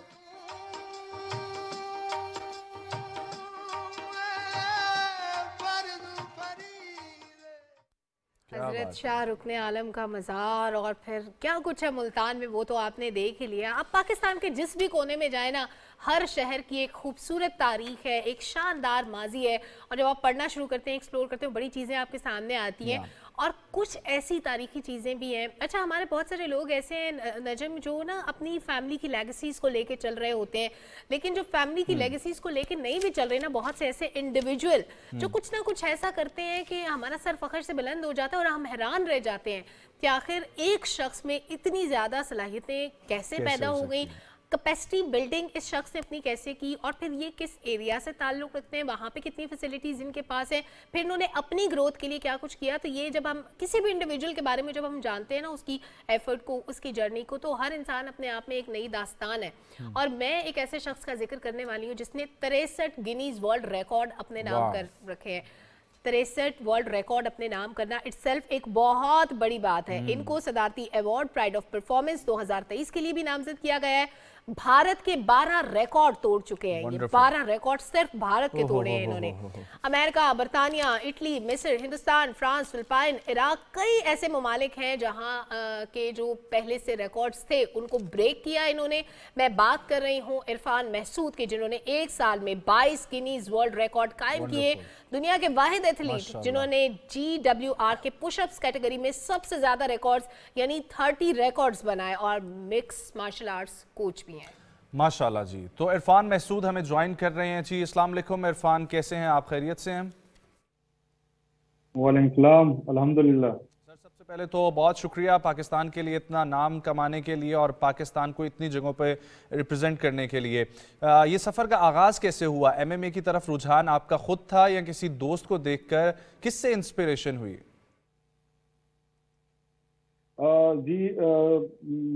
हजरत शाह रुकन आलम का मज़ार और फिर क्या कुछ है मुल्तान में वो तो आपने देख ही लिया आप पाकिस्तान के जिस भी कोने में जाए ना हर शहर की एक खूबसूरत तारीख है एक शानदार माजी है और जब आप पढ़ना शुरू करते हैं एक्सप्लोर करते हैं बड़ी चीज़ें आपके सामने आती हैं और कुछ ऐसी तारीखी चीज़ें भी हैं अच्छा हमारे बहुत सारे लोग ऐसे हैं नजम जो ना अपनी फैमिली की लेगेसीज को लेके चल रहे होते हैं लेकिन जो फैमिली की लेगेसीज हम्म। को लेके नहीं भी चल रहे ना बहुत से ऐसे इंडिविजुअल जो हम्म। कुछ ना कुछ ऐसा करते हैं कि हमारा सर फखर से बुलंद हो जाता है और हम हैरान रह जाते हैं कि आखिर एक शख्स में इतनी ज़्यादा सलाहियतें कैसे, कैसे पैदा हो गई कैपेसिटी बिल्डिंग इस शख्स ने अपनी कैसे की और फिर ये किस एरिया से ताल्लुक़ रखते हैं वहाँ पे कितनी फैसिलिटीज़ इनके पास हैं फिर इन्होंने अपनी ग्रोथ के लिए क्या कुछ किया तो ये जब हम किसी भी इंडिविजुअल के बारे में जब हम जानते हैं ना उसकी एफर्ट को उसकी जर्नी को तो हर इंसान अपने आप में एक नई दास्तान है हम्म। और मैं एक ऐसे शख्स का जिक्र करने वाली हूँ जिसने तिरसठ गिनीज वर्ल्ड रिकॉर्ड अपने नाम कर रखे हैं तिरसठ वर्ल्ड रिकॉर्ड अपने नाम करना सेल्फ एक बहुत बड़ी बात है हम्म। इनको सदारती अवार्ड प्राइड ऑफ परफॉर्मेंस 2023 के लिए भी नामजद किया गया है भारत के 12 रिकॉर्ड तोड़ चुके हैं ये 12 रिकॉर्ड सिर्फ भारत के तोड़े हैं इन्होंने अमेरिका बरतानिया इटली मिस्र हिंदुस्तान फ्रांस फिलिपाइन इराक कई ऐसे ममालिक हैं जहां के जो पहले से रिकॉर्ड्स थे उनको ब्रेक किया इन्होंने मैं बात कर रही हूँ इरफान महसूद की जिन्होंने एक साल में बाईस गिनीज वर्ल्ड रिकॉर्ड कायम किए दुनिया के वाहिद एथलीट जिन्होंने जी डब्ल्यू आर के पुशअप्स कैटेगरी में सबसे ज़्यादा रिकॉर्ड्स यानी थर्टी रिकॉर्ड्स बनाए और मिक्स मार्शल आर्ट्स कोच भी माशाल्लाह जी तो इरफान महसूद हमें ज्वाइन कर रहे हैं जी इस्लाम इरफान कैसे हैं आप खैरियत से हैं अल्हम्दुलिल्लाह सर सबसे पहले तो बहुत शुक्रिया पाकिस्तान के लिए इतना नाम कमाने के लिए और पाकिस्तान को इतनी जगहों पे रिप्रेजेंट करने के लिए आ, ये सफ़र का आगाज़ कैसे हुआ ए की तरफ रुझान आपका खुद था या किसी दोस्त को कर किससे इंस्पिरेशन हुई जी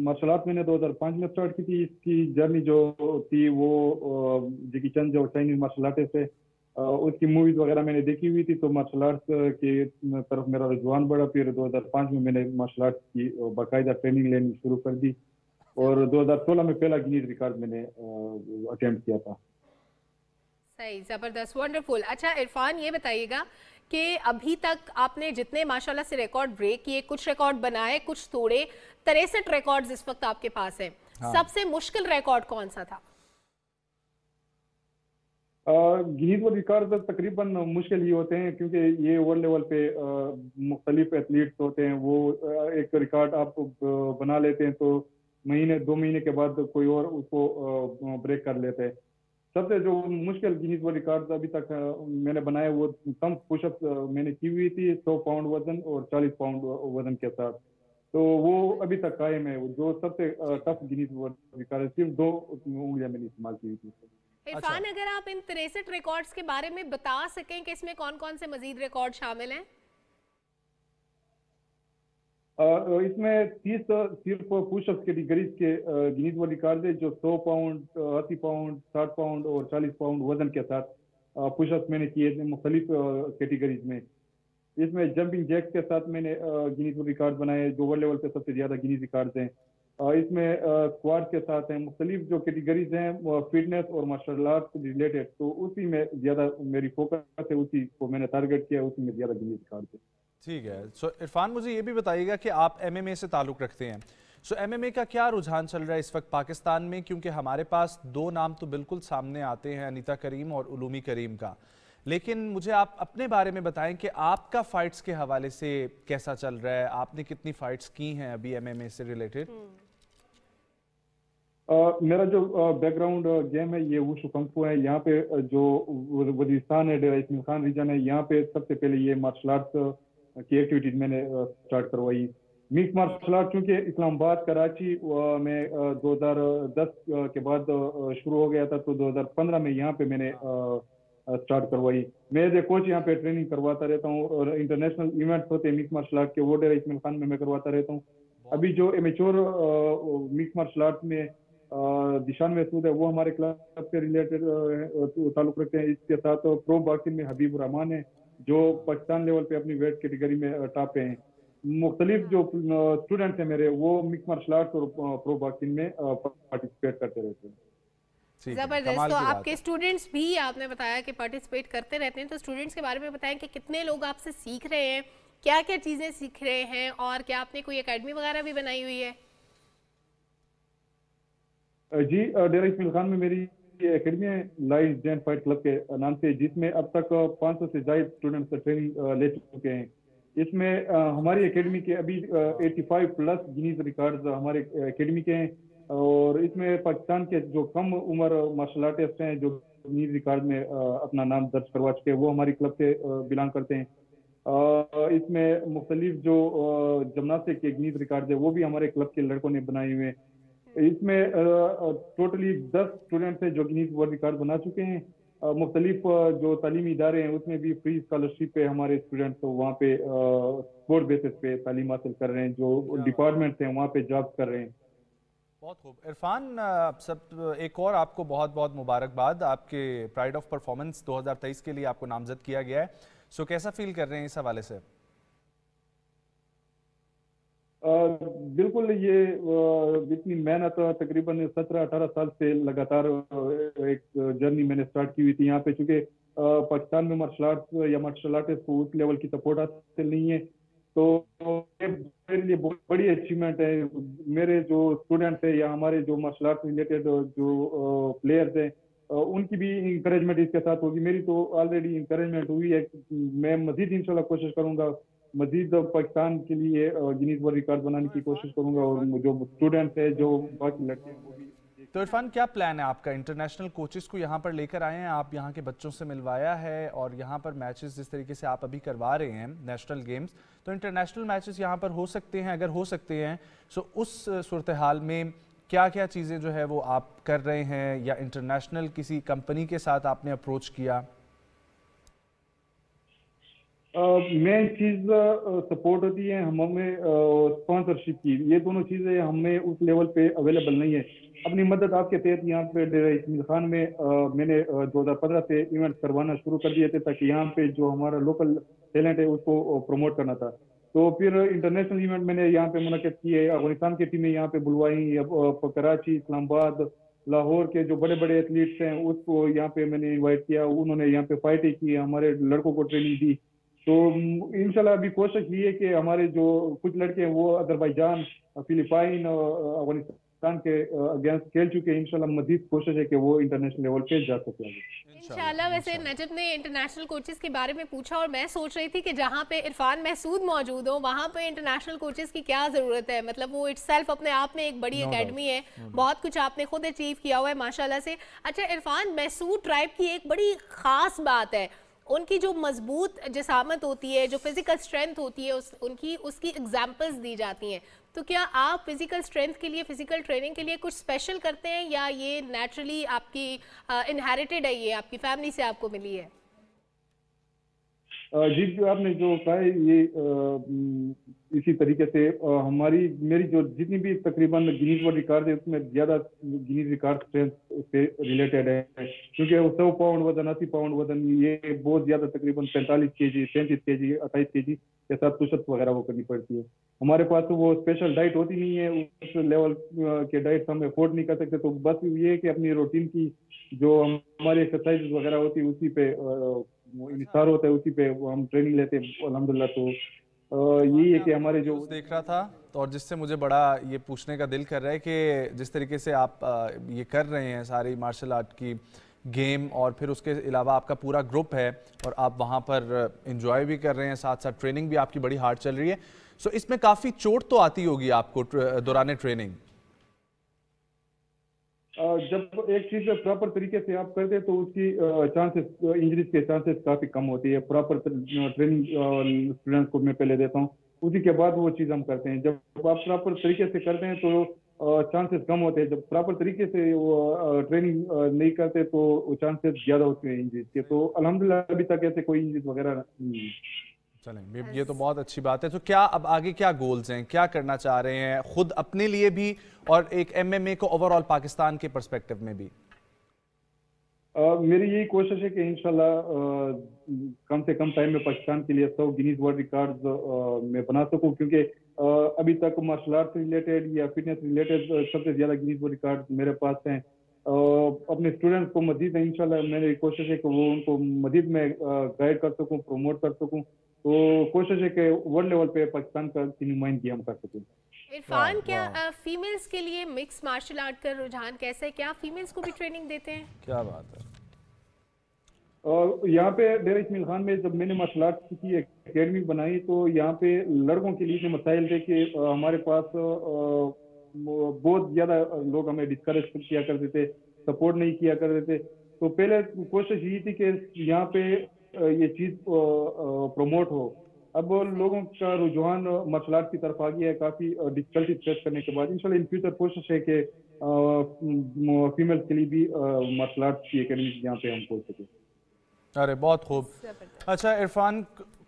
मार्शल आर्ट मैंने 2005 में स्टार्ट की थी इसकी जर्नी जो थी वो जिकी चंद जो चाइनीज मार्शल आर्ट है उसकी मूवीज वगैरह मैंने देखी हुई थी तो मार्शल आर्ट की तरफ मेरा रुझान बढ़ा फिर 2005 में मैंने मार्शल आर्ट्स की बाकायदा ट्रेनिंग लेनी शुरू कर दी और 2016 में पहला गिनीज रिकॉर्ड मैंने अटेम्प्ट किया था सही ज़बरदस्त वंडरफुल अच्छा इरफान ये बताइएगा कि अभी तक आपने जितने माशाल्लाह से रिकॉर्ड ब्रेक किए कुछ रिकॉर्ड बनाए कुछ तोड़े तिरसठ रिकॉर्ड इस वक्त आपके पास है हाँ। सबसे मुश्किल रिकॉर्ड कौन सा था ये वो रिकॉर्ड तकरीबन मुश्किल ही होते हैं क्योंकि ये वर्ल्ड लेवल पे मुख्तलिफ एथलीट्स होते हैं वो एक रिकॉर्ड आप बना लेते हैं तो महीने दो महीने के बाद कोई और उसको ब्रेक कर लेते हैं सबसे जो मुश्किल गिनीज वर्ल्ड रिकॉर्ड अभी तक मैंने बनाया वो कम पुशअप मैंने की हुई थी सौ पाउंड वजन और चालीस पाउंड वजन के साथ तो वो अभी तक कायम है जो सबसे टफ गिनीज वर्ल्ड रिकॉर्ड सिर्फ दो उंगलियां मैंने इस्तेमाल की हुई थी इरफान अच्छा। अगर आप इन तिरसठ रिकॉर्ड्स के बारे में बता सकें कि इसमें कौन कौन से मजीद रिकॉर्ड शामिल हैं इसमें तीस सिर्फ पुशअप्स कैटेगरीज के गिनीज वाली कार्ड है जो सौ पाउंड अस्सी पाउंड साठ पाउंड और चालीस पाउंड वजन के साथ पुशअप्स मैंने किए थे मुख्तलिफ कैटेगरीज में इसमें जंपिंग जैक्स के साथ मैंने गिनीज वाली कार्ड बनाए जो वर्ल्ड लेवल पे सबसे ज़्यादा गिनीज कार्ड हैं इसमें स्क्वाड के साथ हैं मुख्तलिफ जो कैटेगरीज हैं फिटनेस और मार्शल आर्ट से रिलेटेड तो उसी में ज़्यादा मेरी फोकस है उसी को मैंने टारगेट किया उसी में ज़्यादा गिनीज कार्ड है ठीक है सो so, इरफान मुझे ये भी बताइएगा कि आप एमएमए से ताल्लुक़ रखते हैं सो so, एमएमए का क्या रुझान चल रहा है इस वक्त पाकिस्तान में क्योंकि हमारे पास दो नाम तो बिल्कुल सामने आते हैं अनीता करीम और उलूमी करीम का लेकिन मुझे आप अपने बारे में बताएं कि आपका फाइट्स के हवाले से कैसा चल रहा है आपने कितनी फाइट्स की हैं अभी एमएमए से रिलेटेड हम्म। मेरा जो बैकग्राउंड गेम है ये वो सुकम्पू है यहाँ पे जो वजिस्तान है डेरा इसमिल खान रीजन है यहाँ पे सबसे पहले ये मार्शल आर्ट्स की एक्टिविटीज मैंने स्टार्ट करवाई मिक्स मार्शल आर्ट चूंकि इस्लामाबाद कराची में 2010 uh, uh, के बाद uh, शुरू हो गया था तो 2015 में यहाँ पे मैंने स्टार्ट करवाई मैं एज ए कोच यहाँ पे ट्रेनिंग करवाता रहता हूँ और इंटरनेशनल इवेंट्स होते हैं मिक्स मार्शल आर्ट के वो डेरा इसमेल खान में मैं करवाता रहता हूँ अभी जो एमेचोर मिक्स मार्शल आर्ट में दिशान महसूद है वो हमारे क्लब से रिलेटेड ताल्लुक रखते हैं इसके साथ प्रो बॉक्सिंग में हबीब रहमान है जो पाकिस्तान लेवल पे अपनी वेट कैटेगरी में टॉप पे हैं मुख्तलिफ जो स्टूडेंट्स हैं मेरे वो मिक्स मार्शल आर्ट्स और प्रो बॉक्सिंग में पार्टिसिपेट करते रहते हैं जबरदस्त तो आपके स्टूडेंट्स भी आपने बताया कि पार्टिसिपेट करते रहते हैं तो स्टूडेंट्स के बारे में बताएं कि कितने लोग आपसे सीख रहे हैं क्या क्या चीज़ें सीख रहे हैं और क्या आपने कोई एकेडमी वगैरह भी बनाई हुई है जी डेरा इसमिल खान में मेरी की एकेडमी लाइज जैन फाइट क्लब के नाम से जिसमें अब तक 500 से ज्यादा स्टूडेंट्स ट्रेनिंग ले चुके हैं इसमें हमारी एकेडमी के अभी 85 प्लस गिनीज रिकॉर्ड्स हमारे एकेडमी के हैं और इसमें पाकिस्तान के जो कम उम्र मार्शल आर्टिस्ट हैं जो गिनीज रिकॉर्ड में अपना नाम दर्ज करवा चुके हैं वो हमारी क्लब से बिलोंग करते हैं इसमें मुख्तलिफ जो जमनास्टिक के गिनीज रिकॉर्ड है वो भी हमारे क्लब के लड़कों ने बनाए हुए हैं इसमें टोटली दस स्टूडेंट्स हैं जो गिनीज वर्ल्ड रिकॉर्ड बना चुके हैं मुख्तलिफ जो तलीमी इदारे हैं उसमें भी फ्री स्कॉलरशिप पे हमारे स्टूडेंट्स तो वहाँ पे स्पोर्ट बेसिस पे तालीम हासिल कर रहे हैं जो डिपार्टमेंट हैं वहाँ पे जॉब कर रहे हैं बहुत खूब इरफान आप सब एक और आपको बहुत बहुत मुबारकबाद आपके प्राइड ऑफ परफॉर्मेंस 2023 के लिए आपको नामजद किया गया है सो कैसा फील कर रहे हैं इस हवाले से बिल्कुल ये जितनी मेहनत तकरीबन सत्रह अठारह साल से लगातार एक जर्नी मैंने स्टार्ट की हुई थी यहाँ पे चूंकि पाकिस्तान में मार्शल आर्ट या मार्शल आर्टिस्ट को उस लेवल की सपोर्ट हासिल नहीं है तो ये मेरे लिए बहुत बड़ी अचीवमेंट है मेरे जो स्टूडेंट्स है या हमारे जो मार्शल आर्ट रिलेटेड जो प्लेयर्स हैं उनकी भी इंकरेजमेंट इसके साथ होगी मेरी तो ऑलरेडी इंकरेजमेंट हुई है मैं मजीद इंशाल्लाह कोशिश करूंगा मजीद पाकिस्तान के लिए गिनीज वर्ल्ड रिकॉर्ड बनाने की कोशिश करूंगा और जो स्टूडेंट्स है जो बाकी लड़के हैं वो भी तो इरफान क्या प्लान है आपका इंटरनेशनल कोचेस को यहाँ पर लेकर आए हैं आप यहाँ के बच्चों से मिलवाया है और यहाँ पर मैचेस जिस तरीके से आप अभी करवा रहे हैं नेशनल गेम्स तो इंटरनेशनल मैचेस यहाँ पर हो सकते हैं अगर हो सकते हैं सो उस सूरत हाल में क्या क्या चीज़ें जो है वो आप कर रहे हैं या इंटरनेशनल किसी कंपनी के साथ आपने अप्रोच किया मेन चीज सपोर्ट होती है हमें स्पॉन्सरशिप की ये दोनों चीजें हमें उस लेवल पे अवेलेबल नहीं है अपनी मदद आपके तहत यहाँ पे डेरा इसमिल खान में आ, मैंने 2015 से इवेंट करवाना शुरू कर दिए थे ताकि यहाँ पे जो हमारा लोकल टैलेंट है उसको प्रमोट करना था तो फिर इंटरनेशनल इवेंट मैंने यहाँ पे मुनद किए अफगानिस्तान की टीमें यहाँ पे बुलवाई कराची इस्लामाबाद लाहौर के जो बड़े बड़े एथलीट्स हैं उसको यहाँ पे मैंने इन्वाइट किया उन्होंने यहाँ पे फाइटिंग की हमारे लड़कों को ट्रेनिंग दी तो इनशाला अभी कोशिश ये है कि हमारे जो कुछ लड़के हैं वो अदरबैजान फिलिपाइन और अफगानिस्तान के अगेंस्ट खेल चुके हैं इनशाला मजीद कोशिश है कि वो इंटरनेशनल लेवल पे जा सके इनशाला वैसे नजब ने इंटरनेशनल कोचेस के बारे में पूछा और मैं सोच रही थी कि जहाँ पे इरफान महसूद मौजूद हो वहाँ पे इंटरनेशनल कोचेस की क्या ज़रूरत है मतलब वो इट अपने आप में एक बड़ी अकेडमी है बहुत कुछ आपने खुद अचीव किया हुआ है माशाला से अच्छा इरफान महसूद ट्राइब की एक बड़ी खास बात है उनकी जो मजबूत जसामत होती है जो फिज़िकल स्ट्रेंथ होती है उस उनकी उसकी एग्जाम्पल्स दी जाती हैं तो क्या आप फिज़िकल स्ट्रेंथ के लिए फिज़िकल ट्रेनिंग के लिए कुछ स्पेशल करते हैं या ये नेचुरली आपकी इनहेरिटेड है ये आपकी फैमिली से आपको मिली है जी आपने जो कहा ये इसी तरीके से हमारी मेरी जो जितनी भी तकरीबन गिनीज वर्ल्ड रिकॉर्ड है उसमें ज्यादा गिनीज रिकॉर्ड स्ट्रेंथ से रिलेटेड है क्योंकि सौ पाउंड वजन अस्सी पाउंड वजन ये बहुत ज्यादा तकरीबन पैंतालीस के जी सैंतीस के जी अट्ठाईस के जी के साथ पुशअप वगैरह वो करनी पड़ती है हमारे पास तो वो स्पेशल डाइट होती नहीं है उस लेवल के डाइट हम अफोर्ड नहीं कर सकते तो बस ये कि अपनी रूटीन की जो हमारी एक्सरसाइज वगैरह होती है उसी पे अच्छा। इंसार होता है उसी पे हम ट्रेनिंग लेते हैं अलहमदुल्ला तो यही है कि हमारे जो देख रहा था तो और जिससे मुझे बड़ा ये पूछने का दिल कर रहा है कि जिस तरीके से आप ये कर रहे हैं सारी मार्शल आर्ट की गेम और फिर उसके अलावा आपका पूरा ग्रुप है और आप वहाँ पर इंजॉय भी कर रहे हैं साथ साथ ट्रेनिंग भी आपकी बड़ी हार्ड चल रही है सो इसमें काफ़ी चोट तो आती होगी आपको दौरान ट्रेनिंग जब एक चीज प्रॉपर तरीके से आप करते हैं तो उसकी चांसेस इंजरीज के चांसेस काफी कम होती है प्रॉपर ट्रेनिंग स्टूडेंट्स को मैं पहले देता हूँ उसी के बाद वो चीज हम करते हैं जब आप प्रॉपर तरीके से करते हैं तो चांसेस कम होते हैं जब प्रॉपर तरीके से वो ट्रेनिंग नहीं करते तो चांसेस ज्यादा होते हैं इंजरीज के तो अलहमदिल्ला अभी तक ऐसे कोई इंजरीज वगैरह नहीं चलें ये तो बहुत अच्छी बात है तो क्या अब आगे क्या गोल्स हैं क्या करना चाह रहे हैं खुद अपने लिए भी और एक एमएमए को ओवरऑल पाकिस्तान के पर्सपेक्टिव में भी आ, मेरी यही कोशिश है कि इंशाल्लाह कम से कम टाइम में पाकिस्तान के लिए सौ गिनीज वर्ल्ड रिकॉर्ड uh, में बना सकूं क्योंकि आ, अभी तक मार्शल आर्ट रिलेटेड या फिटनेस रिलेटेड सबसे ज्यादा गिनीज वर्ल्ड रिकॉर्ड मेरे पास हैं अपने स्टूडेंट्स को मजीद है इनशाला मेरी कोशिश है कि वो उनको मजीद में गाइड कर सकूँ प्रमोट कर सकूँ तो कोशिश है कि वर्ल्ड लेवल पे पाकिस्तान का नुमाइंदगी हम कर सकें इरफान क्या आ, फीमेल्स के लिए मिक्स मार्शल आर्ट का रुझान कैसे है क्या फीमेल्स को भी ट्रेनिंग देते हैं क्या बात है और यहाँ पे डेरा इसमिल खान में जब मैंने मार्शल आर्ट की अकेडमी बनाई तो यहाँ पे लड़कों के लिए मसाइल थे कि हमारे पास बहुत ज़्यादा लोग हमें डिस्करेज किया करते थे सपोर्ट नहीं किया करते थे तो पहले कोशिश यही थी कि यहाँ पे ये चीज प्रमोट हो अब लोगों का रुझान मार्शल आर्ट की तरफ आ गया है काफी डिफिकल्टी फेस करने के बाद इंशाल्लाह इन फ्यूचर कोशिश है कि फीमेल्स के लिए भी मार्शल आर्ट की अकेडमी यहाँ पे हम खोल सके अरे बहुत खूब अच्छा इरफान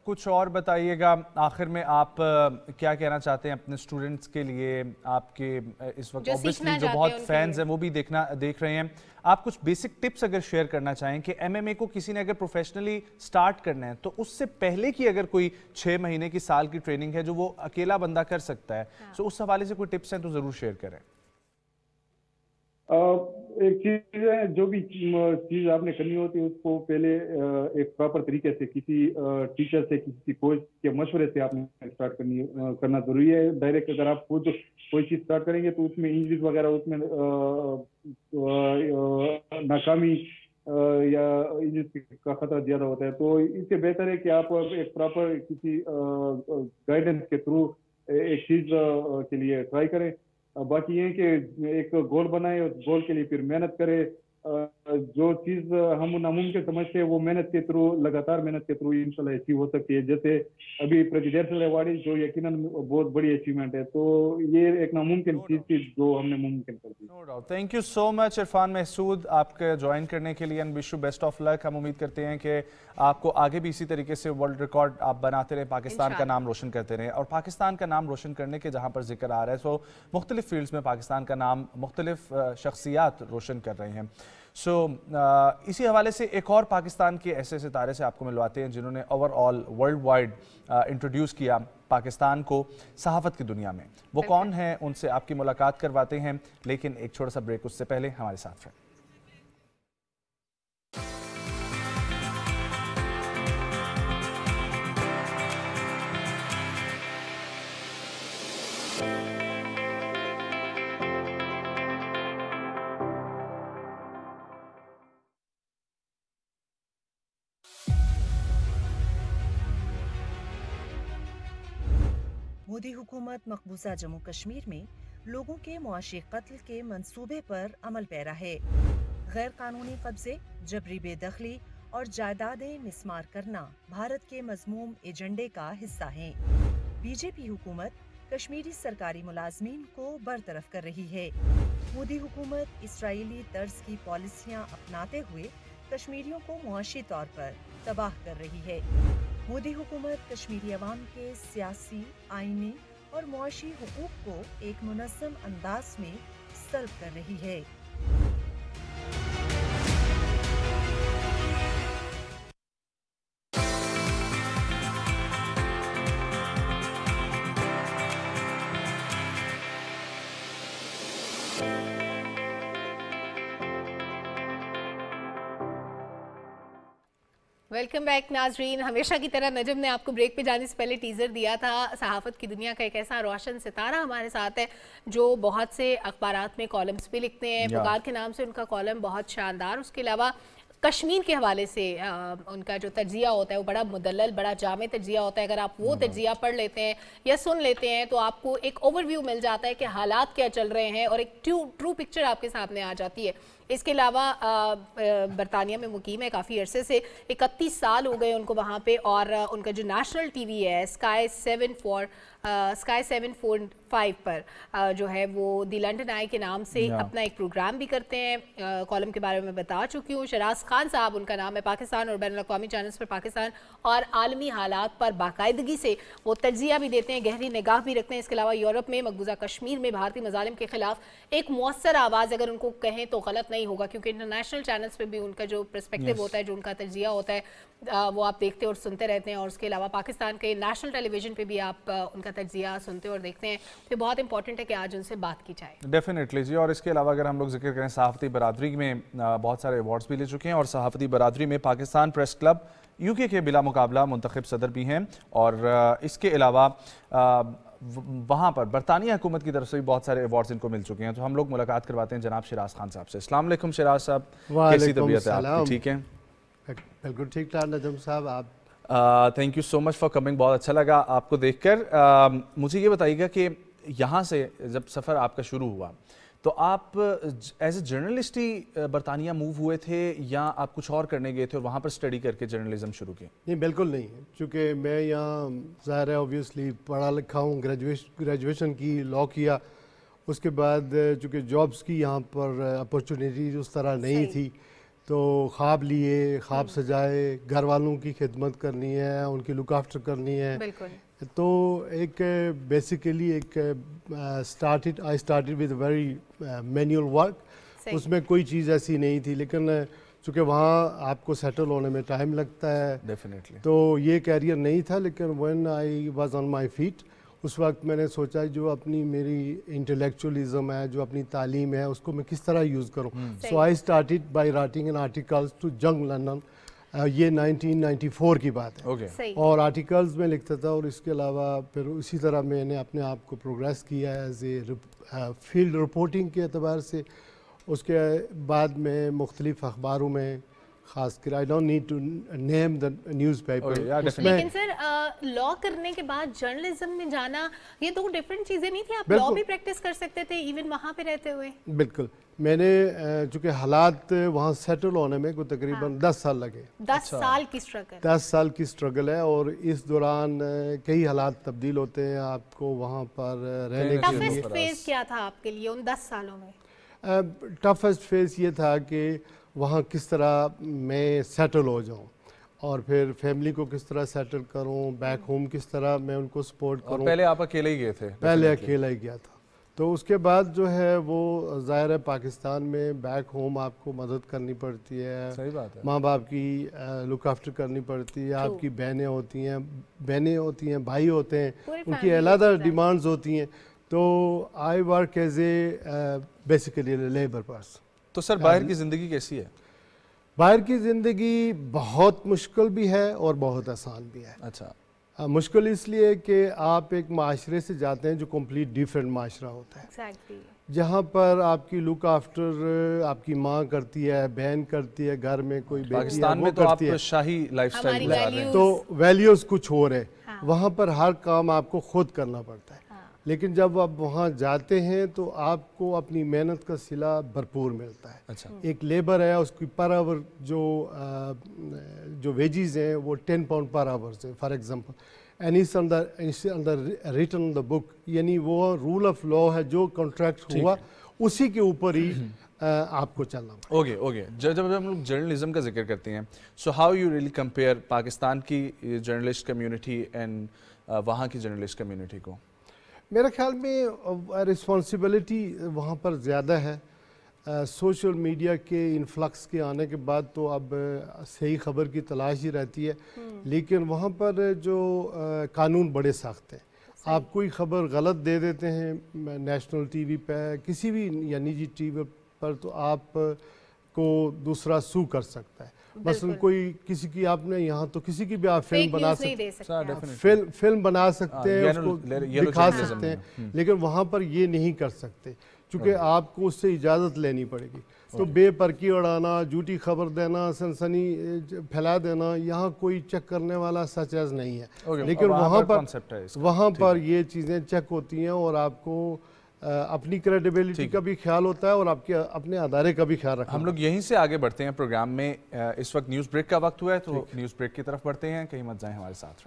कुछ और बताइएगा आखिर में आप क्या कहना चाहते हैं अपने स्टूडेंट्स के लिए आपके इस वक्त ऑब्वियसली जो, जो बहुत फैंस हैं वो भी देखना देख रहे हैं आप कुछ बेसिक टिप्स अगर शेयर करना चाहें कि एमएमए को किसी ने अगर प्रोफेशनली स्टार्ट करना है तो उससे पहले की अगर कोई छः महीने की साल की ट्रेनिंग है जो वो अकेला बंदा कर सकता है सो हाँ। तो उस हवाले से कोई टिप्स हैं तो ज़रूर शेयर करें एक चीज है जो भी चीज आपने करनी होती है उसको पहले एक प्रॉपर तरीके से किसी टीचर से किसी कोच के मशवरे से आपने स्टार्ट करनी करना जरूरी है डायरेक्ट अगर आप खुद कोई चीज स्टार्ट करेंगे तो उसमें इंजरीज वगैरह उसमें नाकामी या इंजरीज का खतरा ज्यादा होता है तो इससे बेहतर है कि आप एक प्रॉपर किसी गाइडेंस के थ्रू एक चीज के लिए ट्राई करें बाकी ये कि एक गोल बनाए और गोल के लिए फिर मेहनत करे जो चीज हम नामुमकिन समझते हैं वो मेहनत के थ्रू लगातार मेहनत के थ्रू इंशाल्लाह अचीव हो सकती है जैसे अभी प्रतिदर्श रेवाड़ी जो यकीनन बहुत बड़ी अचीवमेंट है तो ये एक नामुमकिन चीज थी जो हमने मुमकिन कर दी thank you so much Irfan Mehsud आपके ज्वाइन करने के लिए and wish you best of luck हम उम्मीद करते हैं कि आपको आगे भी इसी तरीके से वर्ल्ड रिकॉर्ड आप बनाते रहे पाकिस्तान का नाम रोशन करते रहे और पाकिस्तान का नाम रोशन करने के जहां पर जिक्र आ रहा है सो मुख्तलिफ फील्ड्स में पाकिस्तान का नाम मुख्तलिफ शख्सियात रोशन कर रहे हैं सो so, uh, इसी हवाले से एक और पाकिस्तान के ऐसे सितारे से आपको मिलवाते हैं जिन्होंने ओवरऑल वर्ल्ड वाइड इंट्रोड्यूस किया पाकिस्तान को सहाफत की दुनिया में वो कौन है उनसे आपकी मुलाकात करवाते हैं लेकिन एक छोटा सा ब्रेक उससे पहले हमारे साथ रहें मोदी हुकूमत मकबूजा जम्मू कश्मीर में लोगों के मुआशी कत्ल के मंसूबे पर अमल पैरा है गैर कानूनी कब्जे जबरी बेदखली और जायदादें मिसमार करना भारत के मजमूम एजेंडे का हिस्सा है बीजेपी हुकूमत कश्मीरी सरकारी मुलाजमीन को बरतरफ कर रही है मोदी हुकूमत इसराइली तर्ज की पॉलिसियां अपनाते हुए कश्मीरियों को मुआशी तौर पर तबाह कर रही है मोदी हुकूमत कश्मीरी आवाम के सियासी आइनी और मुआशी हकूक को एक मुनसम अंदाज में सल्ब कर रही है वेलकम बैक नाजरीन हमेशा की तरह नजम ने आपको ब्रेक पे जाने से पहले टीज़र दिया था सहाफ़त की दुनिया का एक ऐसा रोशन सितारा हमारे साथ है जो बहुत से अखबार में कॉलम्स भी लिखते हैं पुकार के नाम से उनका कॉलम बहुत शानदार उसके अलावा कश्मीर के हवाले से आ, उनका जो तजिया होता है वो बड़ा मुदलल बड़ा जाम तजिया होता है अगर आप वो mm-hmm. तजिया पढ़ लेते हैं या सुन लेते हैं तो आपको एक ओवरव्यू मिल जाता है कि हालात क्या चल रहे हैं और एक ट्रू ट्रू पिक्चर आपके सामने आ जाती है इसके अलावा बरतानिया में मुकीम है काफ़ी अरसे से इकतीस साल हो गए उनको वहाँ पर और उनका जो नेशनल टी वी है Sky seven four Sky seven four five पर जो है वो दी लंडन आई के नाम से अपना एक प्रोग्राम भी करते हैं कॉलम के बारे में बता चुकी हूँ शराज खान साहब उनका नाम है पाकिस्तान और बैन अवी चैनल्स पर पाकिस्तान और आलमी हालात पर बाकायदगी से वो तजिया भी देते हैं गहरी निगाह भी रखते हैं इसके अलावा यूरोप में मकबूजा कश्मीर में भारतीय मजालम के खिलाफ एक मौसर आवाज़ अगर उनको कहें तो गलत नहीं होगा क्योंकि इंटरनेशनल चैनल्स पर भी उनका जो प्रस्पेक्टिव होता है जो उनका तजिया होता है वो आप देखते और सुनते रहते हैं और उसके अलावा पाकिस्तान के नेशनल टेलीविजन पर भी आप उनका तजिया सुनते और देखते हैं तो बहुत इंपॉर्टेंट है कि आज उनसे बात की जाए डेफिनेटली जी और इसके अलावा अगर हम लोग जिक्र करें सहाफ़ती बरदरी में बहुत सारे अवार्ड्स भी ले चुके हैं और सहाफ़ती बरदरी में पाकिस्तान प्रेस क्लब यूके के बिला मुकाबला मंतखब सदर भी हैं और इसके अलावा वहाँ पर बरतानिया हुकूमत की तरफ से भी बहुत सारे अवार्ड्स इनको मिल चुके हैं तो हम लोग मुलाकात करवाते हैं जनाब शराज खान साहब से इस्लाम शराज साहब कैसी तबीयत है आपकी ठीक है बिल्कुल ठीक ठाक नजम साहब आप thank you so much for coming बहुत अच्छा लगा आपको देखकर uh, मुझे ये बताइएगा कि यहाँ से जब सफ़र आपका शुरू हुआ तो आप एज ए जर्नलिस्ट ही बरतानिया मूव हुए थे या आप कुछ और करने गए थे और वहाँ पर स्टडी करके जर्नलिज्म शुरू किए नहीं बिल्कुल नहीं चूँकि मैं यहाँ ज़ाहिर है ऑब्वियसली पढ़ा लिखा हूँ ग्रेजुएशन ग्रेजुएशन की लॉ किया उसके बाद चूँकि जॉब्स की यहाँ पर अपॉर्चुनिटी उस तरह नहीं थी तो ख्वाब लिए ख्वाब सजाए घर वालों की खिदमत करनी है उनकी लुक आफ्टर करनी है तो एक बेसिकली uh, एक started I started with very manual work उसमें कोई चीज़ ऐसी नहीं थी लेकिन uh, चूँकि वहाँ आपको सेटल होने में टाइम लगता है डेफिनेटली तो ये कैरियर नहीं था लेकिन when I was on my feet उस वक्त मैंने सोचा जो अपनी मेरी इंटेलेक्चुअलिज्म है जो अपनी तालीम है उसको मैं किस तरह यूज़ करूँ so I start by writing an articles to Jang London ये 1994 की बात है okay. और आर्टिकल्स में लिखता था और इसके अलावा फिर उसी तरह मैंने अपने आप को प्रोग्रेस किया एज ए फील्ड रिपोर्टिंग के अतबार से उसके बाद में मुख्तलिफ अखबारों में खास कर I don't need to name the newspaper लेकिन सर लॉ करने के बाद जर्नलिज्म में जाना ये दो डिफरेंट चीज़ें नहीं थी आप लॉ भी प्रैक्टिस कर सकते थे इवन वहां पे रहते हुए बिल्कुल मैंने चूंकि हालात वहाँ सेटल होने में कोई तकरीबन हाँ। दस साल लगे दस अच्छा। साल की स्ट्रगल दस साल की स्ट्रगल है और इस दौरान कई हालात तब्दील होते हैं आपको वहाँ पर रहने के लिए फेज क्या था आपके लिए उन दस सालों में टफेस्ट फेज ये था कि वहाँ किस तरह मैं सेटल हो जाऊँ और फिर फैमिली को किस तरह सेटल करूँ बैक होम किस तरह मैं उनको सपोर्ट करूँ पहले आप अकेले ही गए थे पहले अकेला ही गया था तो उसके बाद जो है वो ज़ाहिर है पाकिस्तान में बैक होम आपको मदद करनी पड़ती है सही बात है माँ बाप की लुक आफ्टर करनी पड़ती है आपकी बहनें होती हैं बहनें होती हैं भाई होते हैं उनकी अलहदा डिमांड्स होती हैं तो I work as a basically labour person तो सर हाँ बाहर की ज़िंदगी कैसी है बाहर की ज़िंदगी बहुत मुश्किल भी है और बहुत आसान भी है अच्छा आ, हाँ, मुश्किल इसलिए कि आप एक माशरे से जाते हैं जो कम्प्लीट डिफरेंट माशरा होता है exactly. जहाँ पर आपकी लुक आफ्टर आपकी माँ करती है बहन करती है घर में कोई पाकिस्तान में तो करती आप है शाही लाइफस्टाइल तो वैल्यूज कुछ और है हाँ। वहाँ पर हर काम आपको खुद करना पड़ता है लेकिन जब आप वहाँ जाते हैं तो आपको अपनी मेहनत का सिला भरपूर मिलता है अच्छा एक लेबर है उसकी पर आवर जो जो वेजेस हैं वो टेन पाउंड पर आवर से फॉर एग्जांपल एंड इस अंदर अंदर रिटर्न द बुक यानी वो रूल ऑफ लॉ है जो कॉन्ट्रैक्ट हुआ उसी के ऊपर ही आपको चलना ओके ओके जब हम लोग जर्नलिज्म का जिक्र करते हैं so how you really compare Pakistan की जर्नलिस्ट कम्युनिटी एंड वहाँ की जर्नलिस्ट कम्युनिटी को मेरे ख्याल में रिस्पॉन्सिबिलिटी वहाँ पर ज़्यादा है सोशल मीडिया के इन्फ्लक्स के आने के बाद तो अब सही खबर की तलाश ही रहती है हम्म। लेकिन वहाँ पर जो आ, कानून बड़े सख्त हैं आप कोई खबर गलत दे देते हैं नेशनल टीवी पे किसी भी या निजी टीवी पर तो आप को दूसरा सू कर सकता है बस कोई किसी की आपने यहाँ तो किसी की भी आप फिल्म बना सकते फिल्म फिल्म बना सकते हैं उसको दिखा सकते हैं लेकिन वहाँ पर ये नहीं कर सकते क्योंकि हाँ। आपको उससे इजाज़त लेनी पड़ेगी तो बेपरकी उड़ाना झूठी खबर देना सनसनी फैला देना यहाँ कोई चेक करने वाला सचैज नहीं है लेकिन वहाँ पर वहाँ पर ये चीज़ें चेक होती हैं और आपको अपनी क्रेडिबिलिटी का भी ख्याल होता है और आपके अपने अदारे का भी ख्याल रखना हम लोग यहीं से आगे बढ़ते हैं प्रोग्राम में इस वक्त न्यूज़ ब्रेक का वक्त हुआ है तो न्यूज़ ब्रेक की तरफ बढ़ते हैं कहीं मत जाएं हमारे साथ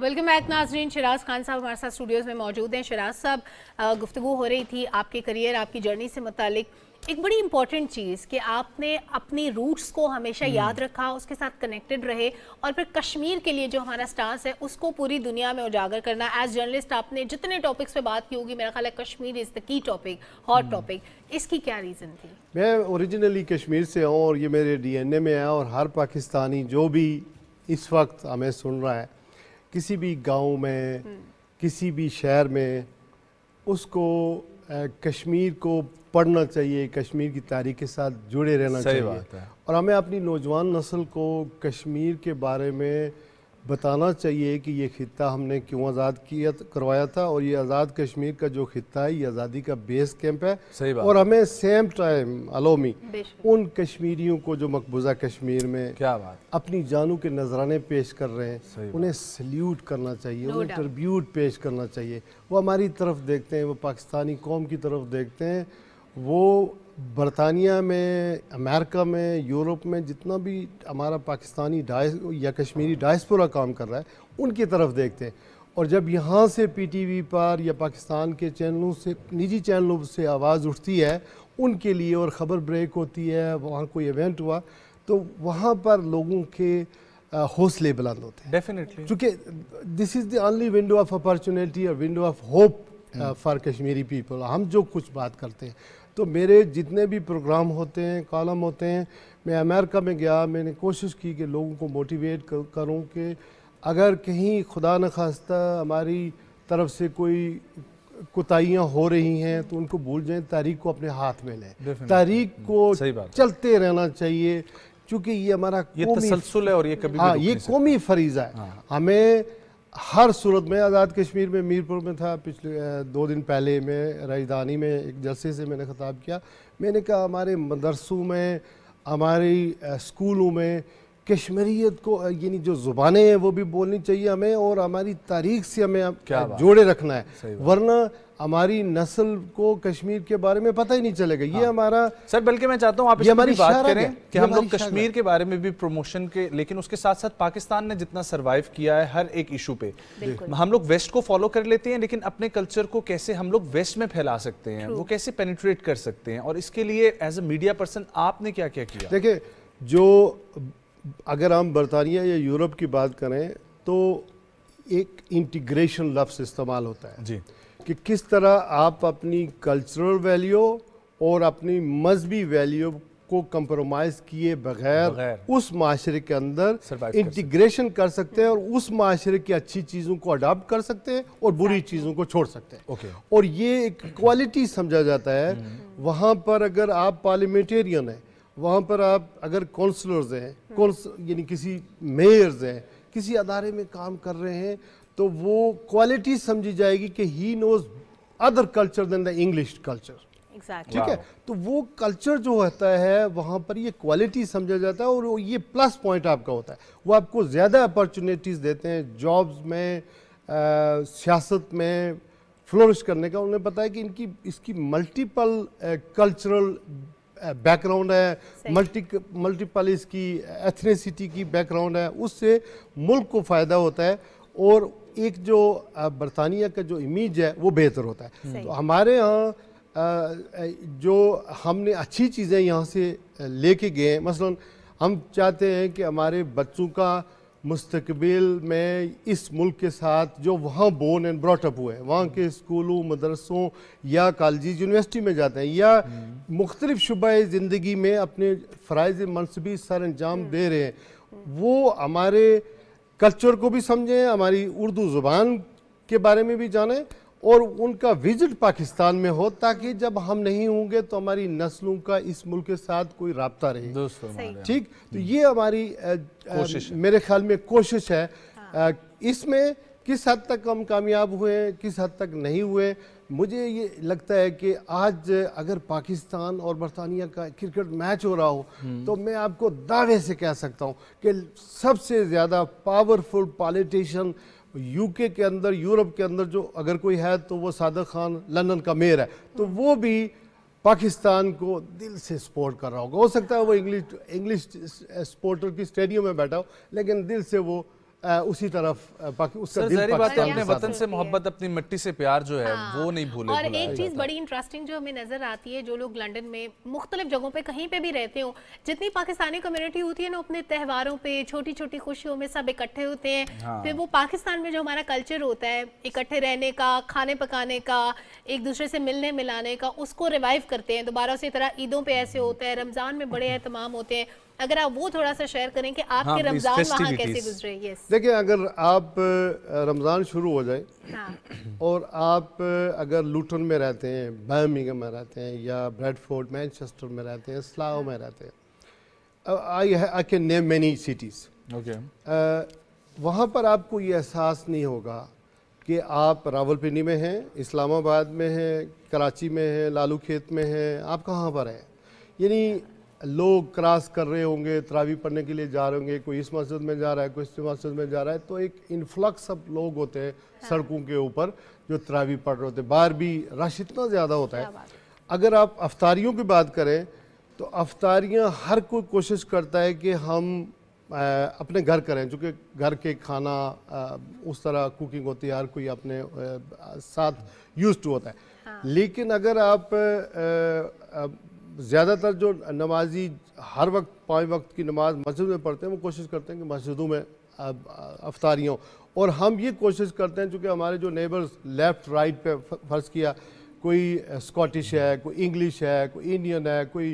वेलकम बैक नाजरीन शराज खान साहब हमारे साथ स्टूडियोज़ में मौजूद हैं शराज साहब गुफ्तु हो रही थी आपके करियर आपकी जर्नी से मतलब एक बड़ी इंपॉर्टेंट चीज़ कि आपने अपनी रूट्स को हमेशा हम्म। याद रखा उसके साथ कनेक्टेड रहे और फिर कश्मीर के लिए जो हमारा स्टांस है उसको पूरी दुनिया में उजागर करना एज जर्नलिस्ट आपने जितने टॉपिक्स पे बात की होगी मेरा ख्याल है Kashmir is the key topic hot topic इसकी क्या रीज़न थी मैं ओरिजिनली कश्मीर से हूँ और ये मेरे डी में है और हर पाकिस्तानी जो भी इस वक्त हमें सुन रहा है किसी भी गांव में किसी भी शहर में उसको कश्मीर को पढ़ना चाहिए कश्मीर की तारीख के साथ जुड़े रहना चाहिए और हमें अपनी नौजवान नस्ल को कश्मीर के बारे में बताना चाहिए कि ये खत्ता हमने क्यों आज़ाद किया करवाया था और ये आज़ाद कश्मीर का जो खत्ता है ये आज़ादी का बेस कैंप है सही बात और हमें सेम टाइम अलोमी उन कश्मीरियों को जो मकबूजा कश्मीर में क्या बात अपनी जानों के नजराने पेश कर रहे हैं उन्हें सल्यूट करना चाहिए उन्हें ट्रिब्यूट पेश करना चाहिए वो हमारी तरफ देखते हैं वो पाकिस्तानी कौम की तरफ देखते हैं वो बरतानिया में अमेरिका में यूरोप में जितना भी हमारा पाकिस्तानी डाइस या कश्मीरी डायस्पोरा काम कर रहा है उनकी तरफ देखते हैं और जब यहाँ से पीटीवी पर या पाकिस्तान के चैनलों से निजी चैनलों से आवाज़ उठती है उनके लिए और ख़बर ब्रेक होती है वहाँ कोई इवेंट हुआ तो वहाँ पर लोगों के हौसले बुलंद होते हैं डेफिनेटली चूँकि this is the only window of opportunity और window of hope for Kashmiri people हम जो कुछ बात करते हैं तो मेरे जितने भी प्रोग्राम होते हैं कॉलम होते हैं मैं अमेरिका में गया मैंने कोशिश की कि लोगों को मोटिवेट करूं कि अगर कहीं खुदा न खास्ता हमारी तरफ से कोई कोताहियाँ हो रही हैं तो उनको भूल जाएं तारीख को अपने हाथ में लें तारीख हम्म, को चलते रहना चाहिए क्योंकि ये हमारा ये तसलसल है और ये कभी हाँ ये कौमी फरीज़ा है हाँ। हमें हर सूरत में आज़ाद कश्मीर में मीरपुर में था पिछले दो दिन पहले मैं राजधानी में एक जलसे से मैंने ख़ताब किया मैंने कहा हमारे मदरसों में हमारी स्कूलों में कश्मीरीत को यानी जो ज़ुबानें हैं वो भी बोलनी चाहिए हमें और हमारी तारीख से हमें क्या जोड़े रखना है वरना हमारी नस्ल को कश्मीर के बारे में पता ही नहीं चलेगा ये हाँ। हमारा सर बल्कि मैं चाहता हूँ आप हमारी बात करें कि हम लोग कश्मीर के बारे में भी प्रमोशन के लेकिन उसके साथ साथ पाकिस्तान ने जितना सरवाइव किया है हर एक इशू पे हम लोग वेस्ट को फॉलो कर लेते हैं लेकिन अपने कल्चर को कैसे हम लोग वेस्ट में फैला सकते हैं वो कैसे पेनिट्रेट कर सकते हैं और इसके लिए एज ए मीडिया पर्सन आपने क्या क्या किया देखिए जो अगर हम बरतानिया या यूरोप की बात करें तो एक इंटीग्रेशन लफ्स इस्तेमाल होता है जी कि किस तरह आप अपनी कल्चरल वैल्यू और अपनी मजहबी वैल्यू को कंप्रोमाइज किए बगैर उस माशरे के अंदर इंटीग्रेशन कर सकते हैं और उस माशरे की अच्छी चीज़ों को अडाप्ट कर सकते हैं और बुरी चीज़ों को छोड़ सकते हैं okay. और ये एक क्वालिटी समझा जाता है hmm. वहाँ पर अगर आप पार्लियामेंटेरियन हैं वहाँ पर आप अगर काउंसलर्स हैं hmm. यानी किसी मेयर्स हैं किसी अदारे में काम कर रहे हैं तो वो क्वालिटी समझी जाएगी कि he knows other culture than the English culture ठीक है तो वो कल्चर जो होता है वहाँ पर ये क्वालिटी समझा जाता है और ये प्लस पॉइंट आपका होता है वो आपको ज़्यादा अपॉर्चुनिटीज़ देते हैं जॉब्स में सियासत में फ्लोरिश करने का उन्हें पता है कि इनकी इसकी मल्टीपल कल्चरल बैकग्राउंड है मल्टी मल्टीपल इसकी एथनेसिटी की बैकग्राउंड है उससे मुल्क को फ़ायदा होता है और एक जो बरतानिया का जो इमेज है वो बेहतर होता है तो हमारे यहाँ जो हमने अच्छी चीज़ें यहाँ से लेके गए हैं मसलन हम चाहते हैं कि हमारे बच्चों का मुस्तबिल में इस मुल्क के साथ जो वहाँ बोर्न एंड ब्रॉटअप हुए हैं वहाँ के स्कूलों मदरसों या कॉलेज यूनिवर्सिटी में जाते हैं या हम्म। मुख्तलिफ शुबा ज़िंदगी में अपने फ़रज़ मनसबी सर अंजाम हम्म। दे रहे हैं वो हमारे कल्चर को भी समझें हमारी उर्दू ज़ुबान के बारे में भी जानें और उनका विजिट पाकिस्तान में हो ताकि जब हम नहीं होंगे तो हमारी नस्लों का इस मुल्क के साथ कोई रबता रहे ठीक तो ये हमारी आ, कोशिश आ, मेरे ख्याल में कोशिश है हाँ। इसमें किस हद तक हम कामयाब हुए किस हद तक नहीं हुए मुझे ये लगता है कि आज अगर पाकिस्तान और बरतानिया का क्रिकेट मैच हो रहा हो हम्म। तो मैं आपको दावे से कह सकता हूँ कि सबसे ज़्यादा पावरफुल पॉलिटिशियन यूके के अंदर यूरोप के अंदर जो अगर कोई है तो वो सादक खान लंदन का मेयर है तो हम्म। वो भी पाकिस्तान को दिल से सपोर्ट कर रहा होगा हो सकता है वो इंग्लिश इंग्लिश सपोर्टर की स्टेडियम में बैठा हो लेकिन दिल से वो उसी तरफ बाकी उसका दिल बात है आपने वतन से मोहब्बत अपनी मिट्टी से प्यार जो है हाँ, वो नहीं भूले और एक चीज बड़ी इंटरेस्टिंग जो हमें नजर आती है जो लोग लंदन में मुख्तलिफ जगहों पे कहीं पे भी रहते हो जितनी पाकिस्तानी कम्युनिटी होती है ना अपने त्योहारों पे छोटी छोटी खुशियों में सब इकट्ठे होते हैं हाँ। फिर वो पाकिस्तान में जो हमारा कल्चर होता है इकट्ठे रहने का खाने पकाने का एक दूसरे से मिलने मिलाने का उसको रिवाइव करते हैं दोबारा उसी तरह ईदों पर ऐसे होता है रमजान में बड़े एहतमाम होते हैं अगर आप वो थोड़ा सा शेयर करें कि हाँ, आपके हाँ, रमजान वहाँ कैसे गुजरे देखिए अगर आप रमज़ान शुरू हो जाए हाँ। और आप अगर लूटन में रहते हैं बर्मिंगम में रहते हैं या ब्रेडफोर्ड मैनचेस्टर में रहते हैं स्लाओ में रहते हैं I I can name many cities okay वहाँ पर आपको ये एहसास नहीं होगा कि आप रावलपिंडी में हैं इस्लामाबाद में हैं कराची में हैं लालू खेत में हैं आप कहाँ पर हैं यानी लोग क्रॉस कर रहे होंगे तरावी पढ़ने के लिए जा रहे होंगे कोई इस मस्जिद में जा रहा है कोई इस मस्जिद में जा रहा है तो एक इन्फ्लक्स अब लोग होते हैं हाँ। सड़कों के ऊपर जो तरावी पढ़ रहे होते हैं बाहर भी रश इतना ज़्यादा होता है अगर आप अफतारियों की बात करें तो अफतारियाँ हर कोई कोशिश करता है कि हम आ, अपने घर करें चूँकि घर के खाना आ, उस तरह कुकिंग होती है हर कोई अपने आ, साथ यूज टू होता है हाँ। लेकिन अगर आप ज़्यादातर जो नमाजी हर वक्त पाँच वक्त की नमाज मस्जिद में पढ़ते हैं वो कोशिश करते हैं कि मस्जिदों में अफ्तारियों और हम ये कोशिश करते हैं चूँकि हमारे जो नेबर्स लेफ़्ट राइट पे फ़र्ज़ किया कोई स्कॉटिश है कोई इंग्लिश है कोई इंडियन है कोई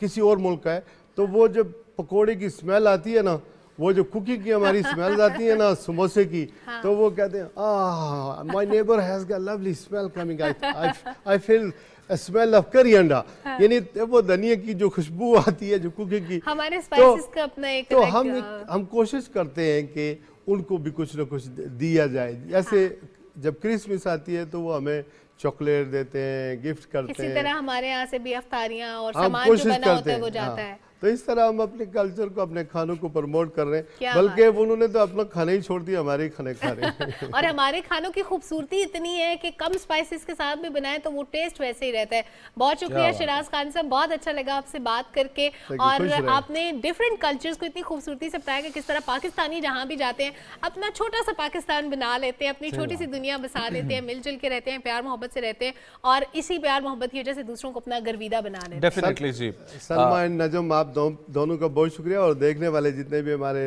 किसी और मुल्क का है तो वो जब पकोड़े की स्मेल आती है ना वो जो कुकी की हमारी स्मेल आती है ना समोसे की हाँ। तो वो कहते हैं my neighbour has lovely smell coming I I feel smell of curry anda हाँ। यानी वो धनिया की जो खुशबू आती है जो कुकिंग की हमारे स्पाइसेस तो, का अपना एक तो हम एक, हम कोशिश करते हैं कि उनको भी कुछ ना कुछ दिया जाए जैसे हाँ। जब क्रिसमस आती है तो वो हमें चॉकलेट देते हैं गिफ्ट करते हैं इसी तरह हमारे यहाँ से भी अफ्तारियाँ और सामान जो बना होता है वो जाता हाँ। है तो इस तरह हम अपने कल्चर को अपने खानों को प्रमोट कर रहे हैं बल्कि उन्होंने तो अपना खाना ही छोड़ दिया हमारे खाने खा रहे और हमारे खानों की खूबसूरती इतनी है कि कम स्पाइसेस के साथ भी बनाए तो वो टेस्ट वैसे ही रहता है बहुत शुक्रिया शिराज खान साहब बहुत अच्छा लगा आपसे बात करके और आपने डिफरेंट कल्चर को इतनी खूबसूरती से बताया कि किस तरह पाकिस्तानी जहाँ भी जाते हैं अपना छोटा सा पाकिस्तान बना लेते हैं अपनी छोटी सी दुनिया बसा लेते हैं मिलजुल के रहते हैं प्यार मोहब्बत से रहते हैं और इसी प्यार मोहब्बत की वजह से दूसरों को अपना गर्विदा बना लेते हैं सलमान नजम आप दो, दोनों का बहुत शुक्रिया और देखने वाले जितने भी हमारे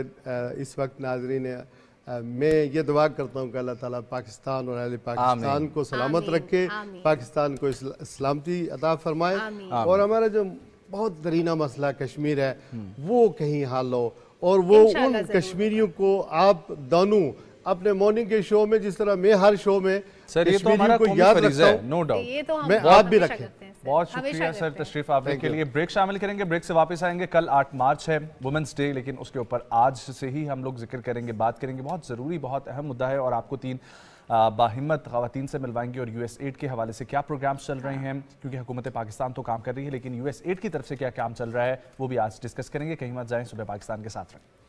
इस वक्त नाजरीन हैं मैं ये दुआ करता हूँ कि अल्लाह ताला पाकिस्तान और अहल पाकिस्तान को सलामत रखे पाकिस्तान को सलामती अता फरमाए और हमारा जो बहुत दरीना मसला कश्मीर है हम्म। वो कहीं हाल हो और वो उन कश्मीरियों को आप दोनों अपने मॉर्निंग के शो में जिस तरह मैं हर शो में सर ये तो हमारा को याद रखता हूँ नो डाउट मैं आप भी रखें बहुत शुक्रिया सर तशरीफ आपने के लिए ब्रेक शामिल करेंगे ब्रेक से वापस आएंगे कल 8 मार्च है वुमेंस डे लेकिन उसके ऊपर आज से ही हम लोग जिक्र करेंगे बात करेंगे बहुत ज़रूरी बहुत अहम मुद्दा है और आपको तीन बाहिमत खातन से मिलवाएंगे और यूएस एड के हवाले से क्या प्रोग्राम्स चल रहे हैं क्योंकि हुकूमत पाकिस्तान तो काम कर रही है लेकिन यूएस एड की तरफ से क्या काम चल रहा है वो भी आज डिस्कस करेंगे कहीं मत जाएँ सुबह पाकिस्तान के साथ रहें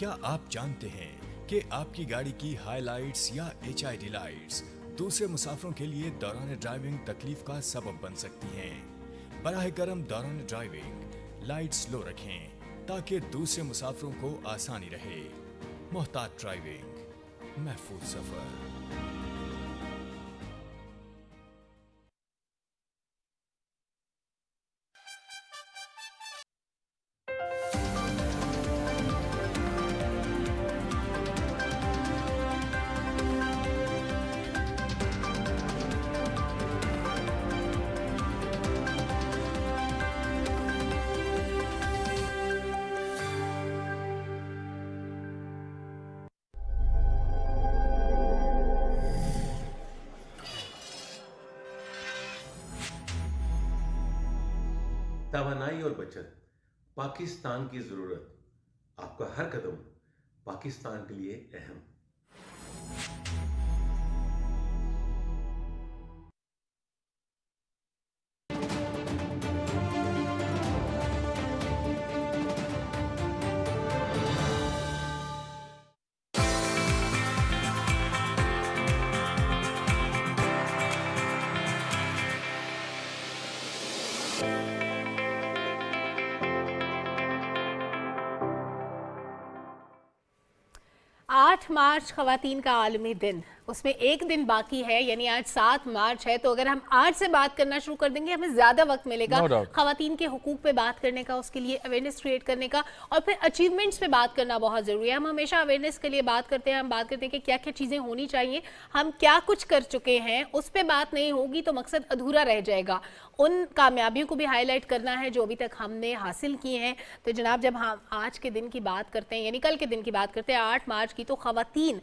क्या आप जानते हैं कि आपकी गाड़ी की हाई लाइट्स या एच लाइट्स दूसरे मुसाफिरों के लिए दौरान ड्राइविंग तकलीफ का सबब बन सकती हैं बरह करम दौरान ड्राइविंग लाइट्स लो रखें ताकि दूसरे मुसाफिरों को आसानी रहे मोहतात ड्राइविंग महफूज सफ़र पाकिस्तान की ज़रूरत आपका हर कदम पाकिस्तान के लिए अहम आठ मार्च खातन का आलमी दिन उसमें एक दिन बाकी है यानी आज सात मार्च है तो अगर हम आज से बात करना शुरू कर देंगे हमें ज्यादा वक्त मिलेगा no खातन के हकूक पे बात करने का उसके लिए अवेयरनेस क्रिएट करने का और फिर अचीवमेंट्स पे बात करना बहुत जरूरी है हम हमेशा अवेयरनेस के लिए बात करते हैं हम बात करते हैं कि क्या क्या चीजें होनी चाहिए हम क्या कुछ कर चुके हैं उस पर बात नहीं होगी तो मकसद अधूरा रह जाएगा उन कामयाबियों को भी हाईलाइट करना है जो अभी तक हमने हासिल किए हैं तो जनाब जब हम आज के दिन की बात करते हैं यानी कल के दिन की बात करते हैं आठ मार्च की तो खातन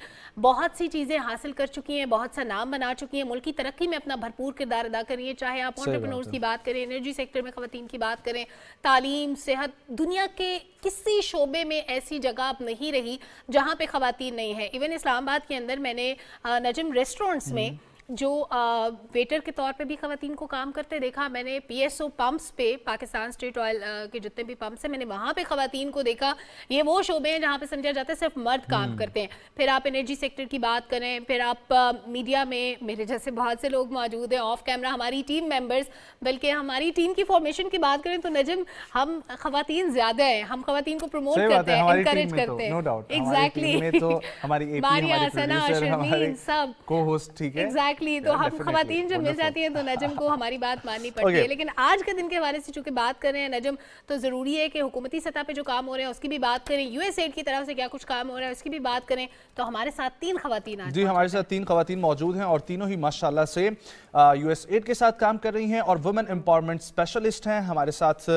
बहुत सी चीजें हासिल कर चुकी हैं बहुत सा नाम बना चुकी हैं मुल्क की तरक्की में अपना भरपूर किरदार अदा करिए चाहे आप ऑन्टरप्रनोर्स की बात करें एनर्जी सेक्टर में खातन की बात करें तालीम सेहत दुनिया के किसी शोबे में ऐसी जगह अब नहीं रही जहाँ पे खातन नहीं है इवन इस्लामाबाद के अंदर मैंने नजम रेस्टोरेंट्स में हम्म। जो वेटर के तौर पे भी खातन को काम करते देखा मैंने पीएसओ पंप्स पे पाकिस्तान स्टेट ऑयल के जितने भी पंप्स हैं मैंने वहाँ पे खातन को देखा ये वो शोबे हैं जहाँ पे समझा जाता है सिर्फ मर्द काम हम्म। करते हैं फिर आप एनर्जी सेक्टर की बात करें फिर आप आ, मीडिया में मेरे जैसे बहुत से लोग मौजूद हैं ऑफ कैमरा हमारी टीम मेम्बर्स बल्कि हमारी टीम की फॉर्मेशन की बात करें तो नजम हम खातन ज़्यादा हैं हम खातन को प्रमोट तो, करते हैं इनक्रेज करते हैं एग्जैक्टली हमारी तो, सब को होस्ट ठीक है exactly. तो हम खातन जब मिल जाती हैं तो नजम को हमारी बात माननी पड़ती okay. है लेकिन आज के दिन के हवाले से चूंकि बात कर रहे हैं नजम तो ज़रूरी है कि हुकूमती सतह पर जो काम हो रहे हैं उसकी भी बात करें यूएस एड की तरफ से क्या कुछ काम हो रहा है उसकी भी बात करें तो हमारे साथ तीन खातन जी हमारे साथ तीन खातन मौजूद हैं और तीनों ही माशा से यूएस एड के साथ काम कर रही हैं और वुमेन एम्पावरमेंट स्पेशलिस्ट हैं हमारे साथ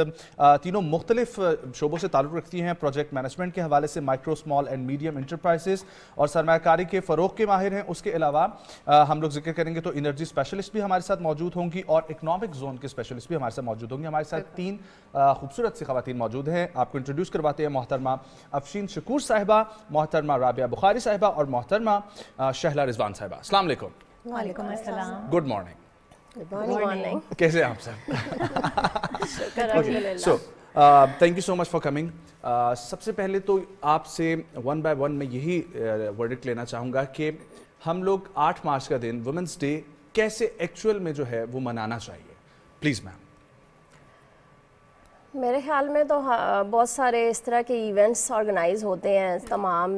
तीनों मुख्तलिफ शोबों से ताल्लुक़ रखती हैं प्रोजेक्ट मैनेजमेंट के हवाले से micro small and medium enterprises और सरमाकारी के फ़रोग के माहिर हैं उसके अलावा हम लोग जिक्र जिक्र करेंगे तो एनर्जी स्पेशलिस्ट भी हमारे साथ मौजूद होंगी और इकोनॉमिक जोन के स्पेशलिस्ट भी हमारे साथ मौजूद होंगी हमारे साथ तीन खूबसूरत सी खातन मौजूद हैं आपको इंट्रोड्यूस करवाते हैं मोहतरमा अफशीन शकूर साहिबा मोहतरमा राबिया बुखारी साहिबा और मोहतरमा शहला रिजवान साहिबा असल गुड मॉर्निंग कैसे आप sir so thank you so much for coming सबसे पहले तो आपसे वन बाय वन मैं यही वर्डिक्ट लेना चाहूँगा कि हम लोग 8 मार्च का दिन वुमेंस डे कैसे एक्चुअल में जो है वो मनाना चाहिए प्लीज़ मैम मेरे ख्याल में तो हाँ, बहुत सारे इस तरह के इवेंट्स ऑर्गेनाइज होते हैं तमाम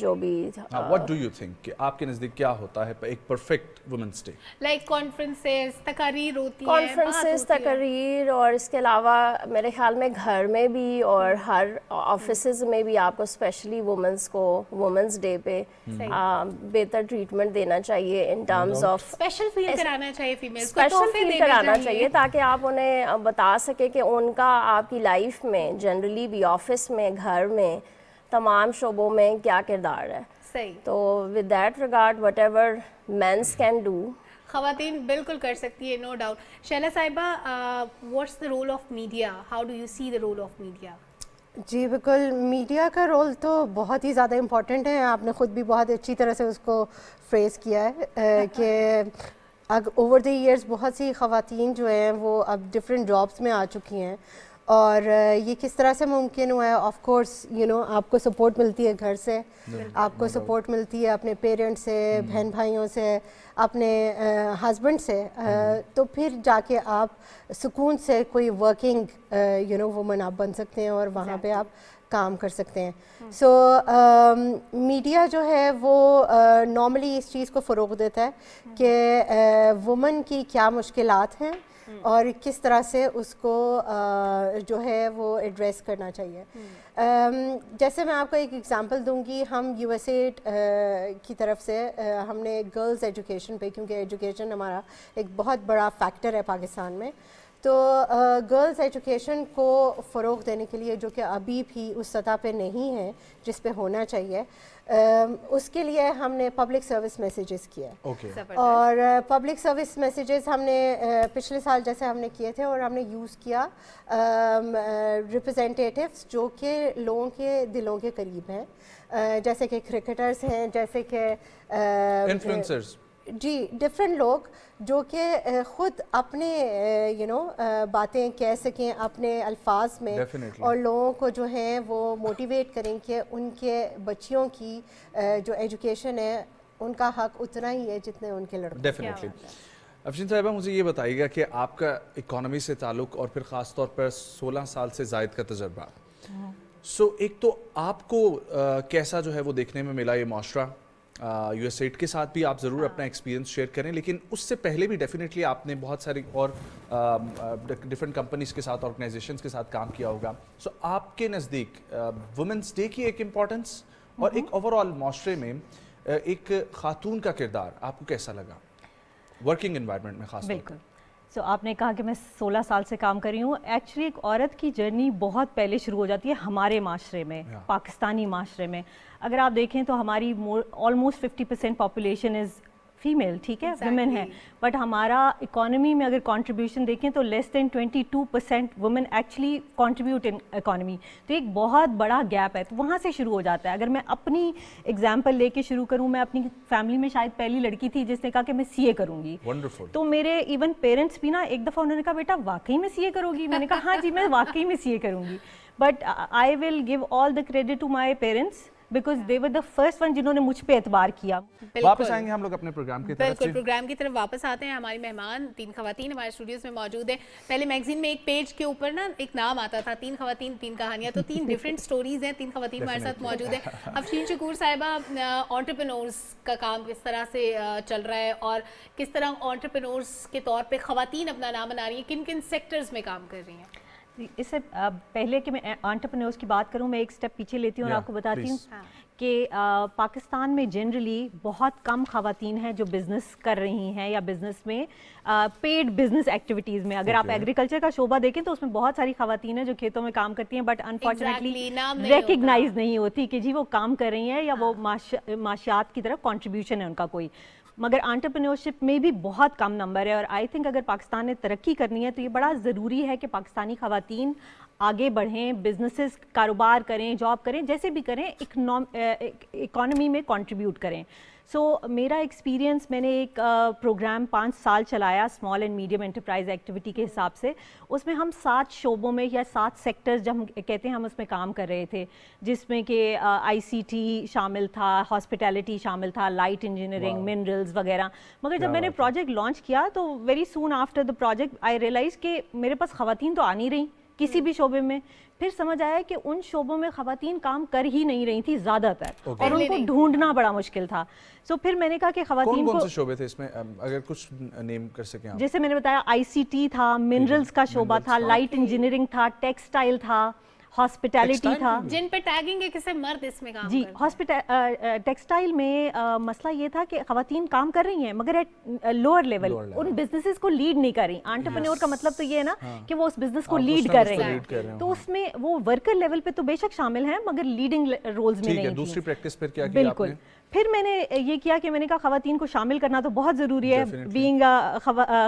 जो भी व्हाट डू यू थिंक कि आपके नज़दीक क्या होता है एक perfect women's day like conferences तकरीर होती है कॉन्फ्रेंसेस तकरीर और इसके अलावा मेरे ख्याल में घर में भी और हम्म। हर ऑफिस में भी आपको स्पेशली वुमेंस को वुमेंस डे पे बेहतर ट्रीटमेंट देना चाहिए in terms of special feel कराना चाहिए फीमेल्स को स्पेशल फील कराना चाहिए ताकि आप उन्हें बता सके कि उनका आपकी लाइफ में जनरली भी ऑफिस में घर में तमाम शोबों में क्या किरदार है सही तो with that regard whatever mans can do खातन बिल्कुल कर सकती है नो डाउट शैला साहिबा what's the role of media how do you see the role of media जी बिल्कुल मीडिया का रोल तो बहुत ही ज़्यादा इम्पॉर्टेंट है आपने ख़ुद भी बहुत अच्छी तरह से उसको फेस किया है कि अब ओवर द ईयर्स बहुत सी खातन जो हैं वो अब डिफरेंट जॉब्स में आ चुकी हैं और ये किस तरह से मुमकिन हुआ है ऑफ कोर्स यू नो आपको सपोर्ट मिलती है घर से आपको सपोर्ट मिलती है अपने पेरेंट्स से हम्म। बहन भाइयों से अपने हस्बैंड से हम्म। तो फिर जाके आप सुकून से कोई वर्किंग यू नो वुमन आप बन सकते हैं और वहाँ पे आप काम कर सकते हैं सो मीडिया um, जो है वो नॉर्मली uh, इस चीज़ को फ़रोग देता है कि वुमन uh, की क्या मुश्किल हैं और किस तरह से उसको uh, जो है वो एड्रेस करना चाहिए um, जैसे मैं आपको एक एग्जांपल दूंगी हम यूएसए uh, की तरफ से हमने गर्ल्स एजुकेशन पे क्योंकि एजुकेशन हमारा एक बहुत बड़ा फैक्टर है पाकिस्तान में तो गर्ल्स एजुकेशन को फ़रोग देने के लिए जो कि अभी भी उस सतह पे नहीं है जिस पे होना चाहिए आ, उसके लिए हमने पब्लिक सर्विस मैसेजेस किया okay. और पब्लिक सर्विस मैसेजेस हमने पिछले साल जैसे हमने किए थे और हमने यूज़ किया रिप्रेजेंटेटिव्स जो कि लोगों के दिलों के करीब हैं जैसे कि क्रिकेटर्स हैं जैसे कि इन्फ्लुएंसर्स जी डिफरेंट लोग जो कि ख़ुद अपने यू नो बातें कह सकें अपने अल्फाज में Definitely. और लोगों को जो है वो मोटिवेट करें कि उनके बच्चियों की जो एजुकेशन है उनका हक उतना ही है जितने उनके लड़के डेफिनेटली अफशीन साहिबा मुझे ये बताइएगा कि आपका इकोनॉमी से ताल्लुक और फिर ख़ास तौर पर 16 साल से जायद का तजर्बा सो हम्म। so, एक तो आपको आ, कैसा जो है वो देखने में मिला ये माशरा यू एड के साथ भी आप ज़रूर हाँ। अपना एक्सपीरियंस शेयर करें लेकिन उससे पहले भी डेफिनेटली आपने बहुत सारी और डिफरेंट कंपनीज के साथ ऑर्गेनाइजेशंस के साथ काम किया होगा सो so, आपके नज़दीक वुमेंस डे की एक इम्पॉर्टेंस और हम्म। एक ओवरऑल माशरे में एक खातून का किरदार आपको कैसा लगा वर्किंग इन्वायरमेंट में खास बिल्कुल सो so, आपने कहा कि मैं 16 साल से काम कर रही हूँ एक्चुअली एक औरत की जर्नी बहुत पहले शुरू हो जाती है हमारे माशरे में yeah. पाकिस्तानी माशरे में अगर आप देखें तो हमारी almost 50 percent population is female ठीक है वुमेन exactly. है बट हमारा इकोनॉमी में अगर कंट्रीब्यूशन देखें तो less than 22 percent women actually contribute in economy तो एक बहुत बड़ा गैप है तो वहाँ से शुरू हो जाता है अगर मैं अपनी एग्जाम्पल लेके शुरू करूँ मैं अपनी फैमिली में शायद पहली लड़की थी जिसने कहा कि मैं सी ए करूँगी तो मेरे इवन पेरेंट्स भी ना एक दफ़ा उन्होंने कहा बेटा वाकई में सी ए करोगी मैंने कहा हाँ जी मैं वाकई में सी ए करूँगी but I will give all the credit to my parents because they were the first one जिन्होंने मुझ पे एतबार किया वापस आएंगे हम लोग अपने प्रोग्राम की तरफ बिल्कुल प्रोग्राम की तरफ वापस आते हैं हमारी मेहमान तीन खातन हमारे स्टूडियोज में मौजूद है पहले मैगजीन में एक पेज के ऊपर ना एक नाम आता था तीन खातन तीन कहानियां तो तीन डिफरेंट स्टोरीज हैं तीन खातन हमारे साथ मौजूद है अब शीन शकूर साहिबा ऑन्टरप्रनोर्स का काम किस तरह से चल रहा है और किस तरह ऑन्टरप्रनोर्स के तौर पर खातन अपना नाम बना रही हैं किन किन सेक्टर्स में काम कर रही हैं इससे पहले कि मैं आंट्रप्रनोर्स की बात करूं मैं एक स्टेप पीछे लेती हूँ और आपको बताती हूँ कि पाकिस्तान में जनरली बहुत कम खातन हैं जो बिज़नेस कर रही हैं या बिज़नेस में पेड बिज़नेस एक्टिविटीज़ में अगर आप एग्रीकल्चर का शोभा देखें तो उसमें बहुत सारी खातन हैं जो खेतों में काम करती हैं बट अनफॉर्चुनेटली रिकगनाइज नहीं होती कि जी वो काम कर रही हैं या वो हाँ। माशियात की तरफ कॉन्ट्रीब्यूशन है उनका कोई मगर आंट्रप्रनोरशिप में भी बहुत कम नंबर है और आई थिंक अगर पाकिस्तान ने तरक्की करनी है तो ये बड़ा ज़रूरी है कि पाकिस्तानी खातन आगे बढ़ें बिजनेसेस कारोबार करें जॉब करें जैसे भी करें इकॉनमी में कंट्रीब्यूट करें सो so, मेरा एक्सपीरियंस मैंने एक प्रोग्राम पाँच साल चलाया small and medium enterprise activity के हिसाब से उसमें हम सात शोबों में या सात सेक्टर्स जब हम कहते हैं हम उसमें काम कर रहे थे जिसमें कि आईसीटी शामिल था हॉस्पिटैलिटी शामिल था लाइट इंजीनियरिंग मिनरल्स वगैरह मगर जब मैंने प्रोजेक्ट लॉन्च किया तो very soon after the project I realize कि मेरे पास ख़वान तो आ नहीं रही किसी हम्म। भी शोबे में फिर समझ आया कि उन शोबों में खातन काम कर ही नहीं रही थी ज़्यादातर okay. और उनको ढूंढना बड़ा मुश्किल था सो so, फिर मैंने कहा कि खातन को शोबे थे इसमें अगर कुछ नेम कर सके जैसे मैंने बताया आईसीटी था मिनरल्स का शोबा था लाइट इंजीनियरिंग था टेक्सटाइल था हॉस्पिटैलिटी था जिन पे टैगिंग है किसे मर्द इसमें काम जी हॉस्पिटल टेक्सटाइल में आ, मसला ये था कि खातन काम कर रही हैं मगर एट लोअर लेवल उन बिजनेसेस को लीड नहीं कर रही आंट्रप्रनोर का मतलब तो ये है ना हाँ। कि वो उस बिजनेस को लीड कर रहे हैं तो हाँ। उसमें वो वर्कर लेवल पे तो बेशक शामिल है मगर लीडिंग रोल्स में नहीं दूसरी प्रैक्टिस पर क्या बिल्कुल फिर मैंने ये किया कि मैंने कहा खातन को शामिल करना तो बहुत ज़रूरी है बींग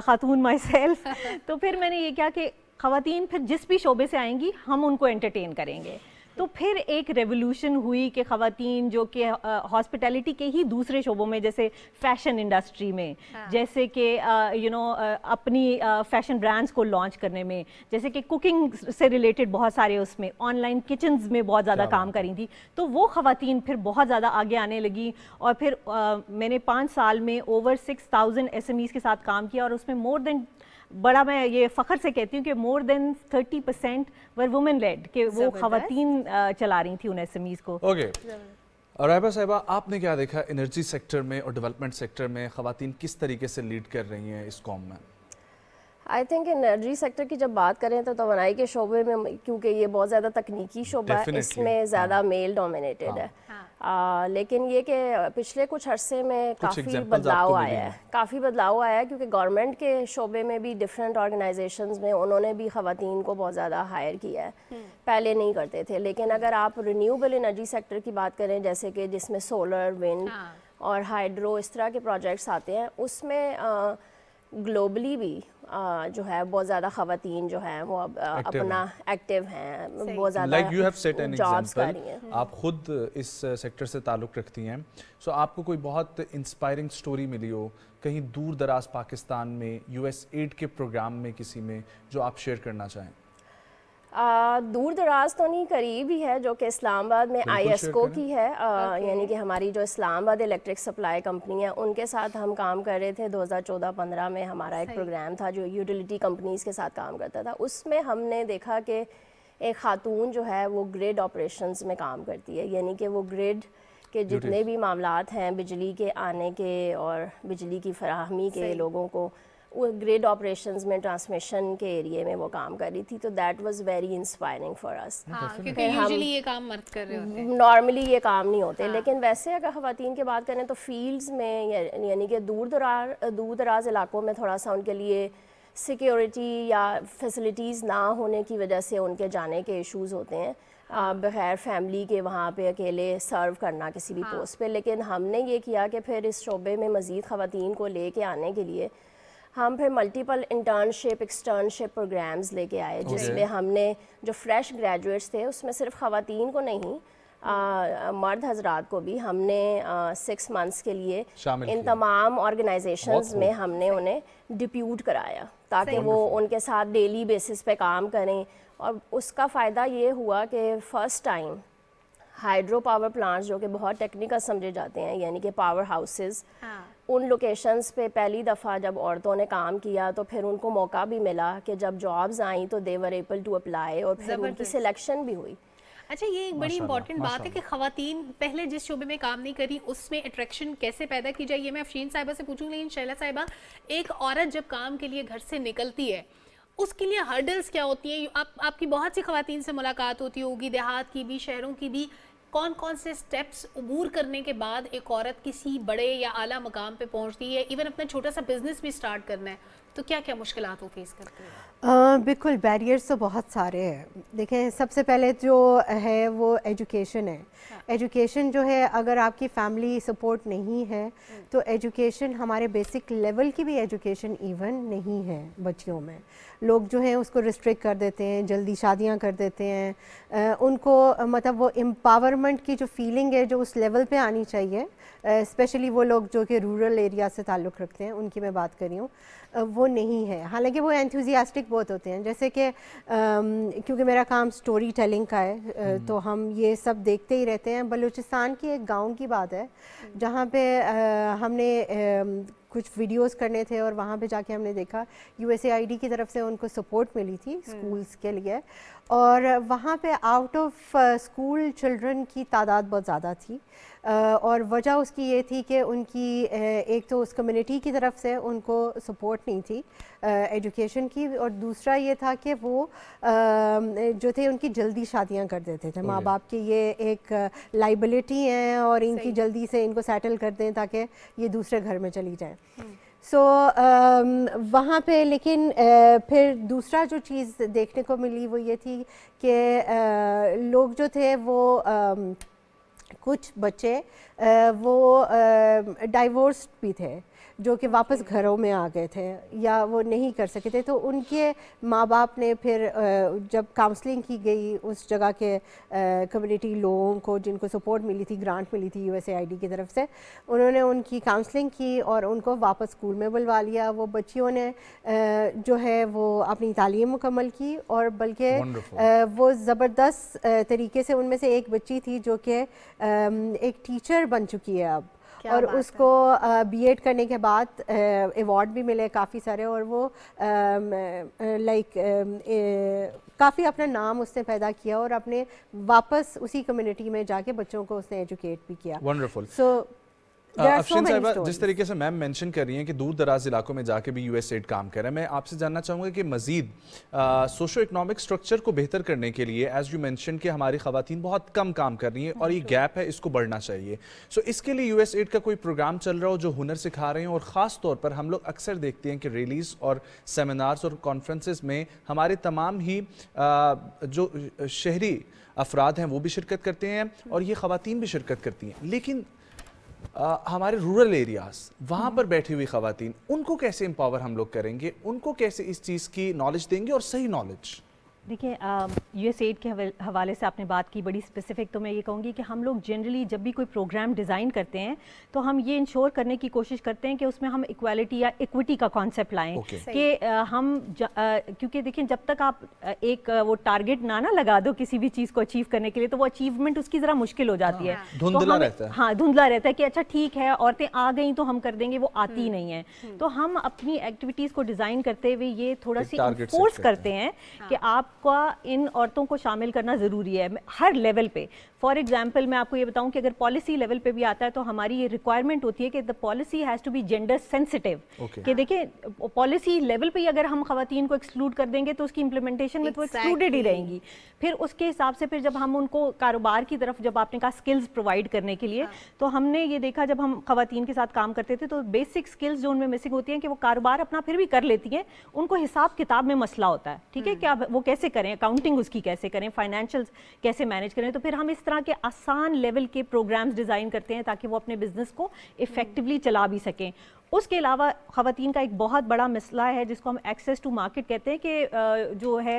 खातून माई सेल्फ तो फिर मैंने ये किया कि खातन फिर जिस भी शोबे से आएंगी हम उनको एंटरटेन करेंगे तो फिर एक रेवोल्यूशन हुई कि खातन जो कि हॉस्पिटैलिटी के ही दूसरे शोबों में जैसे फ़ैशन इंडस्ट्री में हाँ। जैसे कि यू नो अपनी फ़ैशन ब्रांड्स को लॉन्च करने में जैसे कि कुकिंग से रिलेटेड बहुत सारे उसमें ऑनलाइन किचन्स में बहुत ज़्यादा काम करी थी तो वो खातन फिर बहुत ज़्यादा आगे आने लगी और फिर आ, मैंने पाँच साल में ओवर सिक्स थाउजेंड एस के साथ काम किया और उसमें मोर देन बड़ा मैं ये फ़ख्र से कहती हूँ कि more than thirty percent were women led के वो खातन चला रही थी उन एस एम ईज़ को और रायबा साहबा आपने क्या देखा एनर्जी सेक्टर में और डेवलपमेंट सेक्टर में खातन किस तरीके से लीड कर रही हैं इस कॉम में आई थिंक एनर्जी सेक्टर की जब बात करें तो तोनाई के शोबे में क्योंकि ये बहुत ज़्यादा तकनीकी शोबा है इसमें ज़्यादा मेल डोमिनेटेड है हाँ। आ, लेकिन ये कि पिछले कुछ अरसे में काफ़ी बदलाव आया है काफ़ी बदलाव आया है क्योंकि गवर्नमेंट के शोबे में भी डिफरेंट ऑर्गेनाइजेशन में उन्होंने भी खातन को बहुत ज़्यादा हायर किया है हम्म। पहले नहीं करते थे लेकिन अगर आप रिन्यूबल एनर्जी सेक्टर की बात करें जैसे कि जिसमें सोलर विंड हाँ। और हाइड्रो इस तरह के प्रोजेक्ट्स आते हैं उसमें ग्लोबली भी जो है बहुत ज़्यादा खातन जो है वो अपना एक्टिव हैं बहुत ज़्यादा like you have set an example आप खुद इस सेक्टर से ताल्लुक़ रखती हैं सो आपको कोई बहुत इंस्पायरिंग स्टोरी मिली हो कहीं दूर दराज पाकिस्तान में यूएस एड के प्रोग्राम में किसी में जो आप शेयर करना चाहें दूर दराज तो नहीं करीब ही है जो कि इस्लामाबाद में आई आईएसको की है यानी कि हमारी जो इस्लामाबाद इलेक्ट्रिक सप्लाई कंपनी है उनके साथ हम काम कर रहे थे 2014-15 में हमारा एक प्रोग्राम था जो यूटिलिटी कंपनीज के साथ काम करता था उसमें हमने देखा कि एक खातून जो है वो ग्रिड ऑपरेशंस में काम करती है यानी कि वो ग्रिड के जितने भी मामला हैं बिजली के आने के और बिजली की फराहमी के लोगों को ग्रेड ऑपरेशंस में ट्रांसमिशन के एरिए में वो काम कर रही थी तो that was very inspiring for us क्योंकि यूजुअली ये काम मर्द कर रहे होते हैं नॉर्मली ये काम नहीं होते हाँ. लेकिन वैसे अगर खातन की बात करें तो फील्ड्स में यानी कि दूर दरार दूर दराज इलाकों में थोड़ा सा उनके लिए सिक्योरिटी या फैसिलिटीज़ ना होने की वजह से उनके जाने के इशूज़ होते हैं बग़ैर फैमिली के वहाँ पे अकेले सर्व करना किसी भी हाँ। पोस्ट पे लेकिन हमने ये किया कि फिर इस शोबे में मज़ीद ख़वान को ले आने के लिए हम फिर मल्टीपल इंटर्नशिप एक्सटर्नशिप प्रोग्राम्स लेके आए okay. जिसमें हमने जो फ्रेश ग्रेजुएट्स थे उसमें सिर्फ खातन को नहीं आ, मर्द हजरात को भी हमने सिक्स मंथ्स के लिए इन तमाम ऑर्गेनाइजेशंस में हमने उन्हें डिप्यूट कराया ताकि वो उनके साथ डेली बेसिस पे काम करें और उसका फ़ायदा ये हुआ कि first time hydro power plants जो कि बहुत टेक्निकल समझे जाते हैं यानी कि पावर हाउसेज़ हाँ. उन लोकेशंस पे पहली दफ़ा जब औरतों ने काम किया तो फिर उनको मौका भी मिला कि जब जॉब्स आई तो देवर एबल टू अप्लाई और फिर उनकी सिलेक्शन भी हुई अच्छा ये एक बड़ी इंपॉर्टेंट बात है कि खातन पहले जिस शोबे में काम नहीं करी उसमें अट्रैक्शन कैसे पैदा की जाए ये मैं अफशीन साहिबा से पूछूंगी लेकिन शैला साहिबा एक औरत जब काम के लिए घर से निकलती है उसके लिए हर्डल्स क्या होती हैं आप आपकी बहुत सी खातन से मुलाकात होती होगी देहात की भी शहरों की भी कौन कौन से स्टेप्स अबूर करने के बाद एक औरत किसी बड़े या आला मकाम पे पहुंचती है इवन अपना छोटा सा बिजनेस भी स्टार्ट करना है तो क्या क्या मुश्किल वो फेस करती है बिल्कुल बैरियर्स तो बहुत सारे हैं देखें सबसे पहले जो है वो एजुकेशन है एजुकेशन जो है अगर आपकी फैमिली सपोर्ट नहीं है तो एजुकेशन हमारे बेसिक लेवल की भी एजुकेशन इवन नहीं है बच्चियों में लोग जो हैं उसको रिस्ट्रिक्ट कर देते हैं जल्दी शादियां कर देते हैं उनको मतलब वो एम्पावरमेंट की जो फीलिंग है जो उस लेवल पे आनी चाहिए स्पेशली वो लोग जो कि रूरल एरिया से ताल्लुक़ रखते हैं उनकी मैं बात कर रही हूँ वो नहीं है हालांकि वो एंथ्यूजियास्टिक बहुत होते हैं जैसे कि क्योंकि मेरा काम स्टोरी टेलिंग का है हम्म। तो हम ये सब देखते ही रहते हैं हैं बलूचिस्तान की एक गांव की बात है जहां पे आ, हमने आ, कुछ वीडियोस करने थे और वहाँ पे जाके हमने देखा यूएसएआईडी की तरफ से उनको सपोर्ट मिली थी हम्म। स्कूल्स के लिए और वहाँ पे आउट ऑफ स्कूल चिल्ड्रन की तादाद बहुत ज़्यादा थी और वजह उसकी ये थी कि उनकी एक तो उस कम्युनिटी की तरफ से उनको सपोर्ट नहीं थी एजुकेशन की और दूसरा ये था कि वो जो थे उनकी जल्दी शादियां कर देते थे माँ बाप की ये एक लाइबिलिटी हैं और इनकी जल्दी से इनको सेटल कर दें ताकि ये दूसरे घर में चली जाए हम्म। सो so, um, वहाँ पे लेकिन uh, फिर दूसरा जो चीज़ देखने को मिली वो ये थी कि uh, लोग जो थे वो कुछ बच्चे uh, वो डाइवोर्स भी थे जो कि वापस घरों में आ गए थे या वो नहीं कर सके थे तो उनके माँ बाप ने फिर जब काउंसलिंग की गई उस जगह के कम्युनिटी लोगों को जिनको सपोर्ट मिली थी ग्रांट मिली थी यूएसएआईडी की तरफ से उन्होंने उनकी काउंसलिंग की और उनको वापस स्कूल में बुलवा लिया वो बच्चियों ने जो है वो अपनी तालीम मुकम्मल की और बल्कि वो ज़बरदस्त तरीके से उनमें से एक बच्ची थी जो कि एक टीचर बन चुकी है अब और उसको बीएड करने के बाद अवार्ड भी मिले काफ़ी सारे और वो लाइक काफ़ी अपना नाम उसने पैदा किया और अपने वापस उसी कम्युनिटी में जाके बच्चों को उसने एजुकेट भी किया wonderful so so, Afshin uh, so जिस तरीके से मैम मेंशन कर रही हैं कि दूर दराज इलाकों में जाके भी यूएस एड काम कर रहा है मैं आपसे जानना चाहूँगा कि मजीद सोशो इकनॉमिक स्ट्रक्चर को बेहतर करने के लिए एज यू मैंशन कि हमारी खातन बहुत कम काम कर रही हैं और ये गैप है इसको बढ़ना चाहिए सो इसके लिए एस एड का कोई प्रोग्राम चल रहा हो जो हुनर सिखा रहे हैं और ख़ास तौर पर हम लोग अक्सर देखते हैं कि रिलीज और सेमिनार्स और कॉन्फ्रेंसिस में हमारे तमाम ही uh, जो शहरी अफराद हैं वो भी शिरकत करते हैं और ये खातन भी शिरकत करती हैं लेकिन आ, हमारे रूरल एरियाज़ वहाँ पर बैठी हुई खातन उनको कैसे एम्पावर हम लोग करेंगे उनको कैसे इस चीज़ की नॉलेज देंगे और सही नॉलेज देखिए यू एस एड के हवाले से आपने बात की बड़ी स्पेसिफिक तो मैं ये कहूँगी कि हम लोग जनरली जब भी कोई प्रोग्राम डिज़ाइन करते हैं तो हम ये इंश्योर करने की कोशिश करते हैं कि उसमें हम इक्वालिटी या इक्विटी का कॉन्सेप्ट लाएं okay. कि हम क्योंकि देखिए जब तक आप एक वो टारगेट ना ना लगा दो किसी भी चीज़ को अचीव करने के लिए तो वो अचीवमेंट उसकी ज़रा मुश्किल हो जाती तो है हाँ। तो धुंधला रहता है हाँ धुंधला रहता है कि अच्छा ठीक है औरतें आ गई तो हम कर देंगे वो आती हम्म। नहीं है हम्म। तो हम अपनी एक्टिविटीज़ को डिज़ाइन करते हुए ये थोड़ा सी फोर्स करते हैं हाँ। कि आप आपका इन औरतों को शामिल करना ज़रूरी है हर लेवल पे फॉर एग्जांपल मैं आपको ये बताऊं कि अगर पॉलिसी लेवल पे भी आता है तो हमारी ये रिक्वायरमेंट होती है कि the policy has to be gender sensitive कि देखिए पॉलिसी लेवल पे ही अगर हम खातन को एक्सक्लूड कर देंगे तो उसकी इम्प्लीमेंटेशन में तो exactly. तो एक्सक्लूडेड ही रहेंगी फिर उसके हिसाब से फिर जब हम उनको कारोबार की तरफ जब आपने कहा स्किल्स प्रोवाइड करने के लिए हाँ। तो हमने ये देखा जब हम खातन के साथ काम करते थे तो बेसिक स्किल्स जो उनमें मिसिंग होती हैं कि वो कारोबार अपना फिर भी कर लेती हैं उनको हिसाब किताब में मसला होता है ठीक है हम्म। क्या वो कैसे कैसे करें अकाउंटिंग उसकी कैसे करें फाइनेंशियल कैसे मैनेज करें तो फिर हम इस तरह के आसान लेवल के प्रोग्राम्स डिज़ाइन करते हैं ताकि वो अपने बिजनेस को इफेक्टिवली चला भी सकें उसके अलावा ख़वान का एक बहुत बड़ा मसला है जिसको हम एक्सेस टू मार्केट कहते हैं कि जो है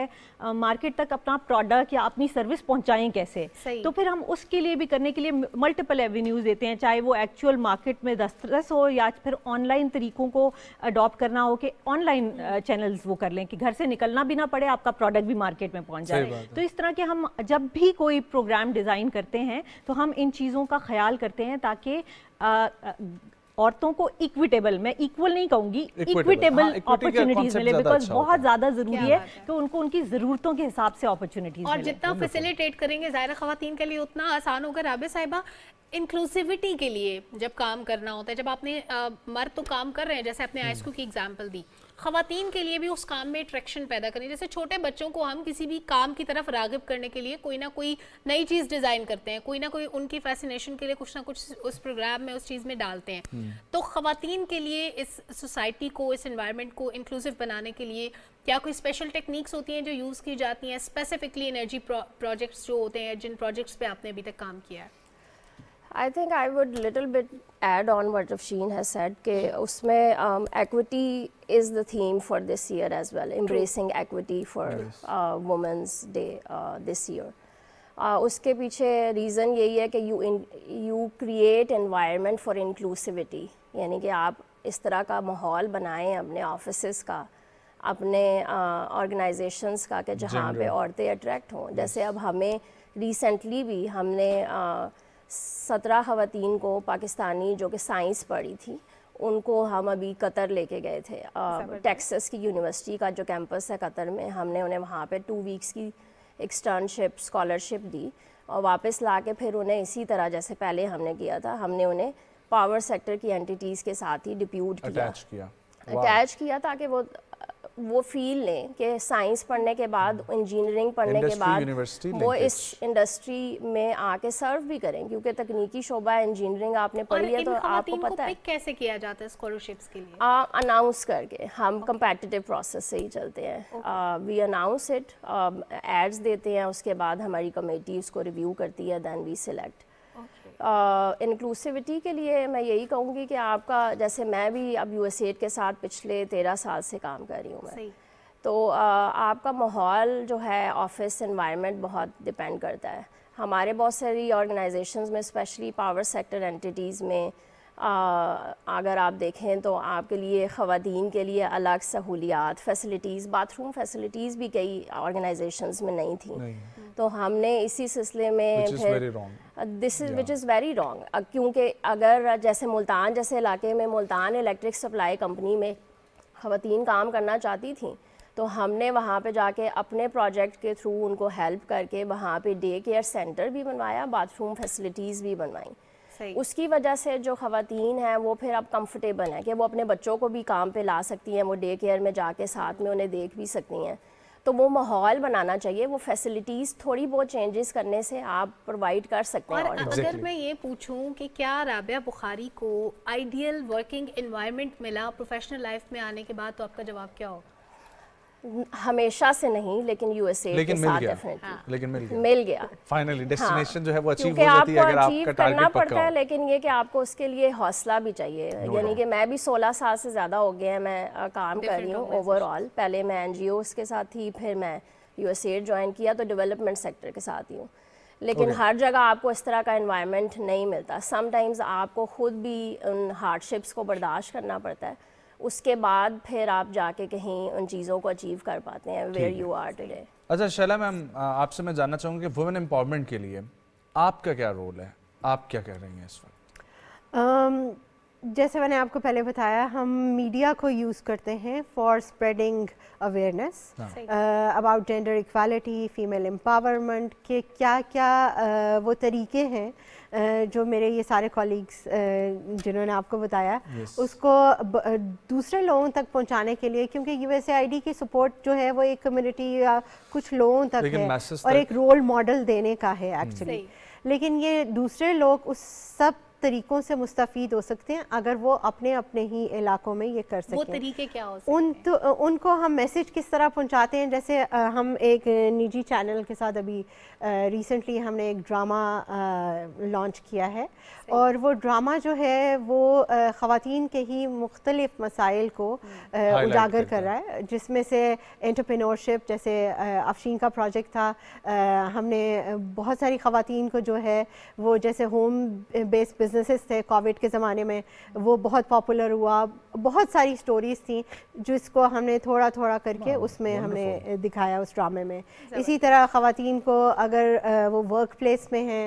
मार्केट तक अपना प्रोडक्ट या अपनी सर्विस पहुंचाएं कैसे तो फिर हम उसके लिए भी करने के लिए मल्टीपल एवेन्यूज़ देते हैं चाहे वो एक्चुअल मार्केट में दस्तरस हो या फिर ऑनलाइन तरीकों को अडॉप्ट करना हो कि ऑनलाइन चैनल्स वो कर लें कि घर से निकलना भी ना पड़े आपका प्रोडक्ट भी मार्केट में पहुँच जाए तो इस तरह के हम जब भी कोई प्रोग्राम डिज़ाइन करते हैं तो हम इन चीज़ों का ख्याल करते हैं ताकि औरतों को इक्विटेबल मैं इक्वल नहीं कहूंगी इक्विटेबल हाँ, अपॉर्चुनिटीज मिले बिकॉज अच्छा बहुत ज्यादा जरूरी है कि उनको उनकी जरूरतों के हिसाब से अपॉर्चुनिटीज और जितना फैसिलिटेट करेंगे जायरा खातन के लिए उतना आसान होगा राबे साहिबा इंक्लूसिविटी के लिए जब काम करना होता है जब आपने मर्द तो काम कर रहे हैं जैसे आपने आईस्कू की एग्जाम्पल दी खातन के लिए भी उस काम में अट्रैक्शन पैदा करें जैसे छोटे बच्चों को हम किसी भी काम की तरफ रागब करने के लिए कोई ना कोई नई चीज़ डिज़ाइन करते हैं कोई ना कोई उनकी फैसिनेशन के लिए कुछ ना कुछ उस प्रोग्राम में उस चीज़ में डालते हैं हम्म। तो खातन के लिए इस सोसाइटी को इस इन्वायरमेंट को इंक्लूसिव बनाने के लिए क्या कोई स्पेशल टेक्निक्स होती हैं जो यूज़ की जाती हैं स्पेसिफिकली एनर्जी प्रोजेक्ट्स जो होते हैं जिन प्रोजेक्ट्स पे आपने अभी तक काम किया है I think I would little bit add on what Afsheen has said कि उसमें equity is the theme for this year as well embracing equity for women's day this year उसके पीछे रीज़न यही है कि you you create environment for inclusivity यानी कि आप इस तरह का माहौल बनाएं अपने ऑफिस का अपने ऑर्गेनाइजेशंस uh, का कि जहाँ पे औरतें अट्रैक्ट हों जैसे अब हमें रिसेंटली भी हमने uh, सत्रह खातन को पाकिस्तानी जो कि साइंस पढ़ी थी उनको हम अभी कतर लेके गए थे टेक्सस की यूनिवर्सिटी का जो कैंपस है कतर में हमने उन्हें वहाँ पे टू वीक्स की एक्सटर्नशिप स्कॉलरशिप दी और वापस ला के फिर उन्हें इसी तरह जैसे पहले हमने किया था हमने उन्हें पावर सेक्टर की एंटिटीज़ के साथ ही डिप्यूट किया अटैच किया ताकि वो वो फील लें कि साइंस पढ़ने के बाद hmm. इंजीनियरिंग पढ़ने के बाद वो इस इंडस्ट्री में आके सर्व भी करें क्योंकि तकनीकी शोबा है इंजीनियरिंग आपने पढ़ी है तो आपको पता है कैसे किया जाता है स्कॉलरशिप्स के लिए अनाउंस करके हम कंपेटिटिव प्रोसेस से ही चलते हैं वी अनाउंस इट एड्स देते हैं उसके बाद हमारी कमेटी उसको रिव्यू करती है दैन वी सिलेक्ट इंक्लूसिविटी के लिए मैं यही कहूँगी कि आपका जैसे मैं भी अब यू के साथ पिछले तेरह साल से काम कर रही हूँ मैं तो uh, आपका माहौल जो है ऑफिस इन्वायरमेंट बहुत डिपेंड करता है हमारे बहुत सारी ऑर्गेनाइजेशंस में स्पेशली पावर सेक्टर एंटिटीज़ में अगर आप देखें तो आपके लिए ख़वान के लिए अलग सहूलियात फैसिलिटीज़ बाथरूम फैसिलिटीज़ भी कई ऑर्गेनाइजेशंस में नहीं थी नहीं। तो हमने इसी सिलसिले में फिर this is which is very wrong क्योंकि अगर जैसे मुल्तान जैसे इलाके में मुल्तान इलेक्ट्रिक सप्लाई कंपनी में ख़वान काम करना चाहती थी तो हमने वहाँ पे जाके अपने प्रोजेक्ट के थ्रू उनको हेल्प करके वहाँ पे डे केयर सेंटर भी बनवाया बाथरूम फैसिलिटीज़ भी बनवाई उसकी वजह से जो खातन हैं वो फिर अब कम्फर्टेबल हैं कि वो अपने बच्चों को भी काम पे ला सकती हैं वो डे केयर में जाके साथ में उन्हें देख भी सकती हैं तो वो माहौल बनाना चाहिए वो फैसिलिटीज़ थोड़ी बहुत चेंजेस करने से आप प्रोवाइड कर सकते हैं और अगर मैं ये पूछूं कि क्या राबिया बुखारी को आइडियल वर्किंग इन्वायरमेंट मिला प्रोफेशनल लाइफ में आने के बाद तो आपका जवाब क्या होगा हमेशा से नहीं लेकिन यूएसए लेकिन के मिल साथ गया हाँ। लेकिन मिल गया मिल गया फाइनली डेस्टिनेशन हाँ। जो है वो अचीव हो जाती है अगर आपका करना पड़ता है लेकिन ये कि आपको उसके लिए हौसला भी चाहिए no यानी कि मैं भी 16 साल से ज़्यादा हो गया है मैं काम कर रही हूँ ओवरऑल पहले मैं एन के साथ थी फिर मैं यूएसए ज्वाइन किया तो डेवलपमेंट सेक्टर के साथ ही हूँ लेकिन हर जगह आपको इस तरह का इन्वायरमेंट नहीं मिलता समटाइम्स आपको खुद भी उन हार्डशिप्स को बर्दाश्त करना पड़ता है उसके बाद फिर आप जाके कहीं उन चीज़ों को अचीव कर पाते हैं वेयर यू आर टुडे अच्छा शैला मैम आपसे मैं जानना चाहूँगी कि वुमेन एम्पावरमेंट के लिए आपका क्या रोल है आप क्या कह रही हैं इस वक्त um, जैसे मैंने आपको पहले बताया हम मीडिया को यूज़ करते हैं for spreading awareness about gender equality female empowerment के क्या क्या uh, वो तरीके हैं जो मेरे ये सारे कॉलीग्स जिन्होंने आपको बताया yes. उसको दूसरे लोगों तक पहुंचाने के लिए क्योंकि यूएसएआईडी की सपोर्ट जो है वो एक कम्युनिटी या कुछ लोगों तक है और तक... एक रोल मॉडल देने का है एक्चुअली लेकिन ये दूसरे लोग उस सब तरीक़ों से मुस्तफ़ हो सकते हैं अगर वो अपने अपने ही इलाकों में ये कर सकते वो तरीके क्या हो सकते उन तो उनको हम मैसेज किस तरह पहुंचाते हैं जैसे हम एक निजी चैनल के साथ अभी रिसेंटली हमने एक ड्रामा लॉन्च किया है और वो ड्रामा जो है वो ख़वान के ही मुख्तलिफ मसाइल को उजागर कर रहा है जिसमें से एंटरप्रेन्योरशिप जैसे अफशीन का प्रोजेक्ट था हमने बहुत सारी ख़वान को जो है वो जैसे होम बेस्ड बिजनेसेस थे कोविड के ज़माने में वो बहुत पॉपुलर हुआ बहुत सारी स्टोरीज थी जिसको हमने थोड़ा थोड़ा करके उसमें हमने दिखाया उस ड्रामे में इसी तरह ख़वान को अगर वो वर्क प्लेस में हैं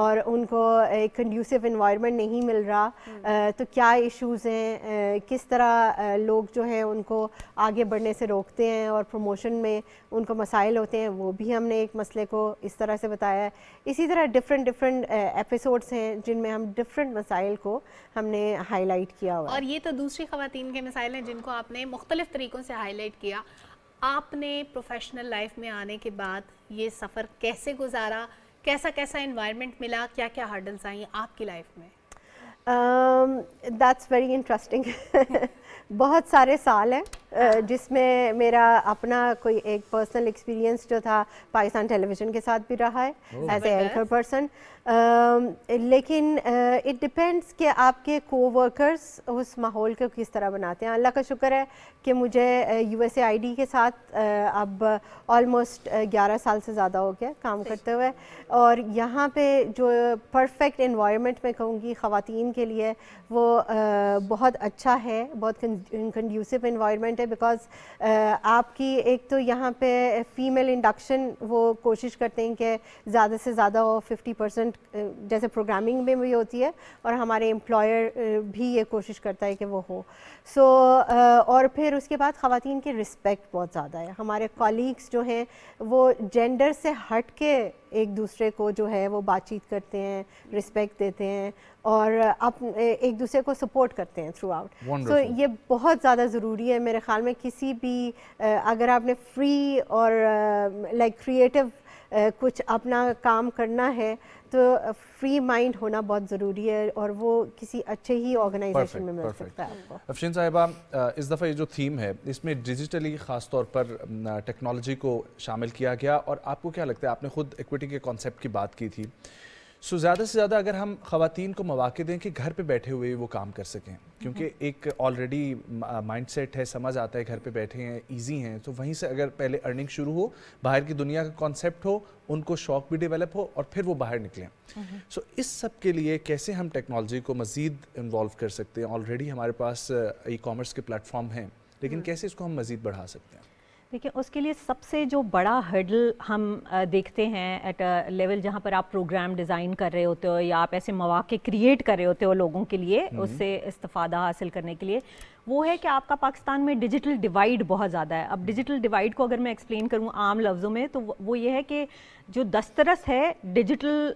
और उनको एक कंड्यूसिव इन्वायरमेंट नहीं मिल रहा हम्म। तो क्या इश्यूज़ हैं किस तरह लोग जो हैं उनको आगे बढ़ने से रोकते हैं और प्रमोशन में उनको मसाइल होते हैं वो भी हमने एक मसले को इस तरह से बताया इसी तरह डिफरेंट डिफरेंट एपिसोड्स हैं जिनमें हम डिफरेंट मसाइल को हमने हाईलाइट किया हुआ और ये तो दूसरी खातन के मसाइल हैं जिनको आपने मुख्तलिफ तरीक़ों से हाईलाइट किया आपने प्रोफेशनल लाइफ में आने के बाद ये सफ़र कैसे गुजारा कैसा कैसा इन्वायरमेंट मिला क्या क्या हर्डल्स आई आपकी लाइफ में दैट्स वेरी इंटरेस्टिंग बहुत सारे साल हैं हाँ। जिसमें मेरा अपना कोई एक पर्सनल एक्सपीरियंस जो था पाकिस्तान टेलीविज़न के साथ भी रहा है as a anchor person Um, लेकिन इट uh, डिपेंड्स कि आपके कोवर्कर्स उस माहौल को किस तरह बनाते हैं अल्लाह का शुक्र है कि मुझे यू एस आई के साथ uh, अब ऑलमोस्ट uh, 11 साल से ज़्यादा हो गया काम करते हुए और यहाँ पे जो परफेक्ट इन्वायरमेंट में कहूँगी ख़वान के लिए वो बहुत अच्छा है बहुत कंड्यूसिव इन्वायरमेंट है बिकॉज आपकी एक तो यहाँ पे फ़ीमेल इंडक्शन वो कोशिश करते हैं कि ज़्यादा से ज़्यादा हो फिफ्टी परसेंट डिफरेंट uh, जैसे प्रोग्रामिंग में भी होती है और हमारे एम्प्लॉयर uh, भी ये कोशिश करता है कि वो हो सो so, uh, और फिर उसके बाद ख़वान की रिस्पेक्ट बहुत ज़्यादा है हमारे कॉलीग्स जो हैं वो जेंडर से हट के एक दूसरे को जो है वो बातचीत करते हैं रिस्पेक्ट देते हैं और आप एक दूसरे को सपोर्ट करते हैं थ्रू आउट सो ये बहुत ज़्यादा ज़रूरी है मेरे ख्याल में किसी भी अगर आपने फ्री और लाइक क्रिएटिव कुछ अपना काम करना है तो फ्री माइंड होना बहुत ज़रूरी है और वो किसी अच्छे ही ऑर्गेनाइजेशन में मिल सकता है आपको अफशीन साहिबा इस दफ़ा ये जो थीम है इसमें डिजिटली ख़ास तौर पर टेक्नोलॉजी को शामिल किया गया और आपको क्या लगता है आपने खुद इक्विटी के कॉन्सेप्ट की बात की थी सो ज़्यादा से ज़्यादा अगर हम खातन को मौाक़े दें कि घर पे बैठे हुए वो काम कर सकें क्योंकि हम्म। एक ऑलरेडी माइंडसेट है समझ आता है घर पे बैठे हैं इजी हैं तो वहीं से अगर पहले अर्निंग शुरू हो बाहर की दुनिया का कॉन्सेप्ट हो उनको शौक भी डेवलप हो और फिर वो बाहर निकलें हम्म। सो so, इस सब के लिए कैसे हम टेक्नोलॉजी को मज़ीद इन्वॉल्व कर सकते हैं ऑलरेडी हमारे पास ई कॉमर्स के प्लेटफॉर्म हैं लेकिन हम्म। कैसे इसको हम मज़ीद बढ़ा सकते हैं देखिए उसके लिए सबसे जो बड़ा हर्डल हम देखते हैं एट अ लेवल जहाँ पर आप प्रोग्राम डिज़ाइन कर रहे होते हो या आप ऐसे मौाक़े क्रिएट कर रहे होते हो लोगों के लिए हम्म। उससे इस्तादा हासिल करने के लिए वो है कि आपका पाकिस्तान में डिजिटल डिवाइड बहुत ज़्यादा है अब डिजिटल हम्म। डिवाइड को अगर मैं एक्सप्लेन करूँ आम लफ्ज़ों में तो वो ये है कि जो दस्तरस है डिजिटल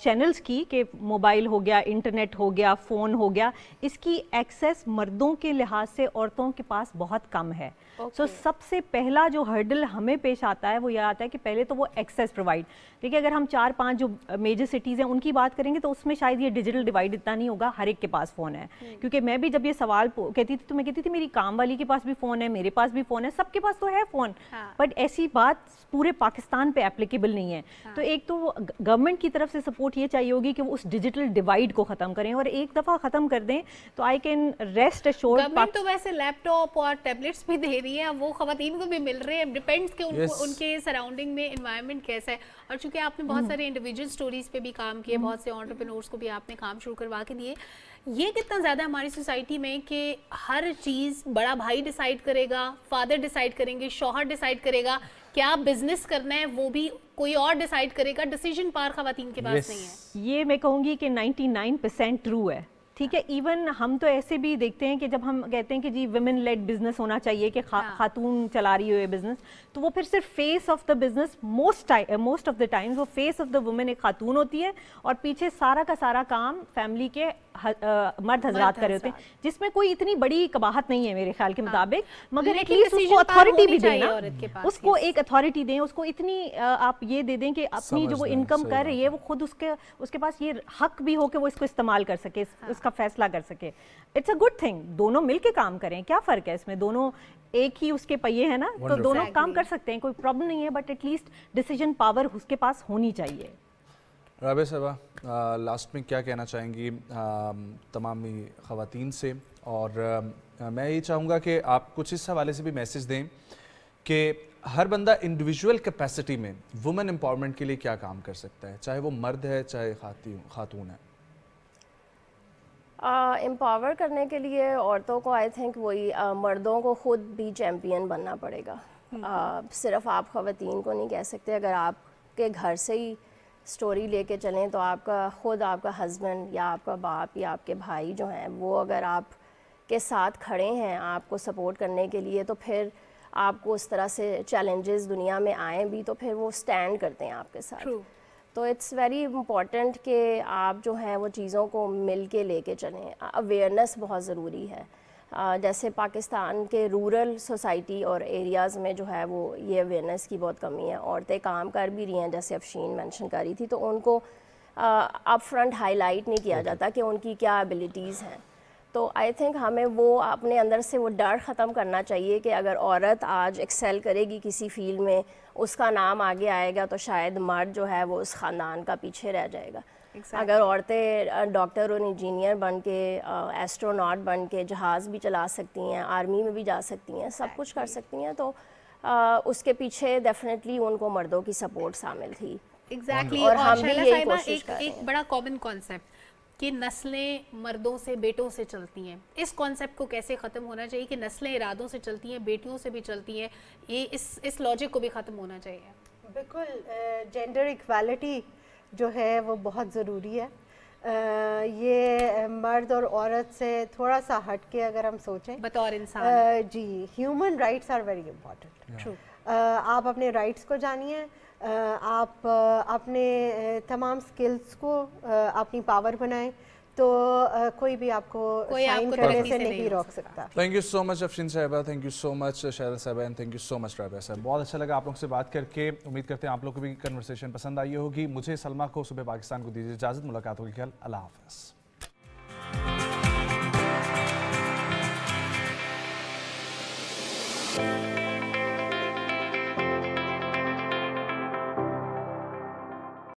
चैनल्स की कि मोबाइल हो गया इंटरनेट हो गया फ़ोन हो गया इसकी एक्सेस मर्दों के लिहाज से औरतों के पास बहुत कम है सो okay. so, सबसे पहला जो हर्डल हमें पेश आता है वो यह आता है कि पहले तो वो एक्सेस प्रोवाइड देखिए अगर हम चार पांच जो मेजर सिटीज़ हैं उनकी बात करेंगे तो उसमें शायद ये डिजिटल डिवाइड इतना नहीं होगा हर एक के पास फ़ोन है हम्म। क्योंकि मैं भी जब ये सवाल कहती थी तो मैं कहती थी मेरी काम वाली के पास भी फ़ोन है मेरे पास भी फ़ोन है सबके पास तो है फ़ोन बट हाँ। ऐसी बात पूरे पाकिस्तान पर एप्लीकेबल नहीं है हाँ। तो एक तो गवर्नमेंट की तरफ से सपोर्ट ये चाहिए होगी कि वो उस डिजिटल डिवाइड को ख़त्म करें और एक दफ़ा ख़त्म कर दें तो आई कैन रेस्ट अश्योर तो वैसे लैपटॉप और टैबलेट्स भी दे रही है वो खातन को भी मिल रहे हैं डिपेंड्स के उनको उनके सराउंडिंग में इन्वायरमेंट कैसा है और चूंकि आपने बहुत हम्म। सारे इंडिविजुअल स्टोरीज पे भी काम किए हम्म। बहुत से ऑन्टरप्रनोर्स को भी आपने काम शुरू करवा के दिए ये कितना ज़्यादा हमारी सोसाइटी में कि हर चीज़ बड़ा भाई डिसाइड करेगा फादर डिसाइड करेंगे शोहर डिसाइड करेगा क्या बिजनेस करना है वो भी कोई और डिसाइड करेगा डिसीजन पार खातन के पास yes. नहीं है ये मैं कहूँगी कि 99 परसेंट ट्रू है ठीक है इवन हम तो ऐसे भी देखते हैं कि जब हम कहते हैं कि जी वुमेन लेड बिजनेस होना चाहिए कि खा, हाँ। खातून चला रही हो ये बिजनेस तो वो फिर सिर्फ face of the business most most of the times वो फेस ऑफ द वुमेन एक खातून होती है और पीछे सारा का सारा काम फैमिली के मर्द हजरात कर रहे होते हैं जिसमें कोई इतनी बड़ी कबाहत नहीं है मेरे ख्याल के हाँ। मुताबिक मगर एटलीस्ट उसको अथॉरिटी भी देना उसको एक अथॉरिटी दें उसको इतनी आप ये दे दें कि अपनी जो वो इनकम कर रही है वो खुद उसके उसके पास ये हक भी हो कि वो इसको इस्तेमाल कर सके हाँ। उसका फैसला कर सके इट्स अ गुड थिंग दोनों मिल के काम करें क्या फ़र्क है इसमें दोनों एक ही उसके पहिए है ना तो दोनों काम कर सकते हैं कोई प्रॉब्लम नहीं है बट एटलीस्ट डिसीजन पावर उसके पास होनी चाहिए राबे साहबा लास्ट में क्या कहना चाहेंगी तमाम ख़वान से और आ, मैं ये चाहूँगा कि आप कुछ इस हवाले से भी मैसेज दें कि हर बंदा इंडिविजुअल कैपेसिटी में वुमेन एम्पावरमेंट के लिए क्या काम कर सकता है चाहे वो मर्द है चाहे खातून है एम्पावर uh, करने के लिए औरतों को आई थिंक वही uh, मर्दों को ख़ुद भी चैम्पियन बनना पड़ेगा uh, सिर्फ आप खातन को नहीं कह सकते अगर आपके घर से ही स्टोरी लेके चलें तो आपका ख़ुद आपका हस्बैंड या आपका बाप या आपके भाई जो हैं वो अगर आप के साथ खड़े हैं आपको सपोर्ट करने के लिए तो फिर आपको उस तरह से चैलेंजेस दुनिया में आए भी तो फिर वो स्टैंड करते हैं आपके साथ True. तो इट्स वेरी इम्पॉर्टेंट कि आप जो हैं वो चीज़ों को मिल के ले कर चलें अवेयरनेस बहुत ज़रूरी है जैसे पाकिस्तान के रूरल सोसाइटी और एरियाज़ में जो है वो ये अवेयरनेस की बहुत कमी है औरतें काम कर भी रही हैं जैसे अफशीन मेंशन कर रही थी तो उनको अप फ्रंट हाईलाइट नहीं किया जाता कि उनकी क्या एबिलिटीज़ हैं तो आई थिंक हमें वो अपने अंदर से वो डर ख़त्म करना चाहिए कि अगर औरत आज एक्सेल करेगी किसी फील्ड में उसका नाम आगे आएगा तो शायद मर्द जो है वो उस ख़ानदान का पीछे रह जाएगा exactly. अगर औरतें डॉक्टर और इंजीनियर बन के एस्ट्रोनॉट बन के जहाज़ भी चला सकती हैं आर्मी में भी जा सकती हैं exactly. सब कुछ कर सकती हैं तो आ, उसके पीछे डेफिनेटली उनको मर्दों की सपोर्ट शामिल थी एग्जैक्टली exactly. और, और हम भी यही कोशिश एक, एक बड़ा कॉमन कॉन्सेप्ट कि नस्लें मर्दों से बेटों से चलती हैं इस कॉन्सेप्ट को कैसे ख़त्म होना चाहिए कि नस्लें इरादों से चलती हैं बेटियों से भी चलती हैं ये इस इस लॉजिक को भी ख़त्म होना चाहिए बिल्कुल जेंडर इक्वालिटी जो है वो बहुत ज़रूरी है आ, ये मर्द और औरत से थोड़ा सा हट के अगर हम सोचें बतौर इंसान जी human rights are very important आप अपने राइट्स को जानिए आप अपने तमाम स्किल्स को अपनी पावर बनाएं तो कोई भी आपको करने से नहीं, रोक सकता thank you so much Afsheen साहबा thank you so much Shehra साहब and thank you so much driver साहब बहुत अच्छा लगा आप लोग से बात करके उम्मीद करते हैं आप लोग को भी कन्वर्सेशन पसंद आई होगी मुझे सलमा को सुबह पाकिस्तान को दीजिए इजाज़त मुलाकात होगी कल अल्लाह हाफिज़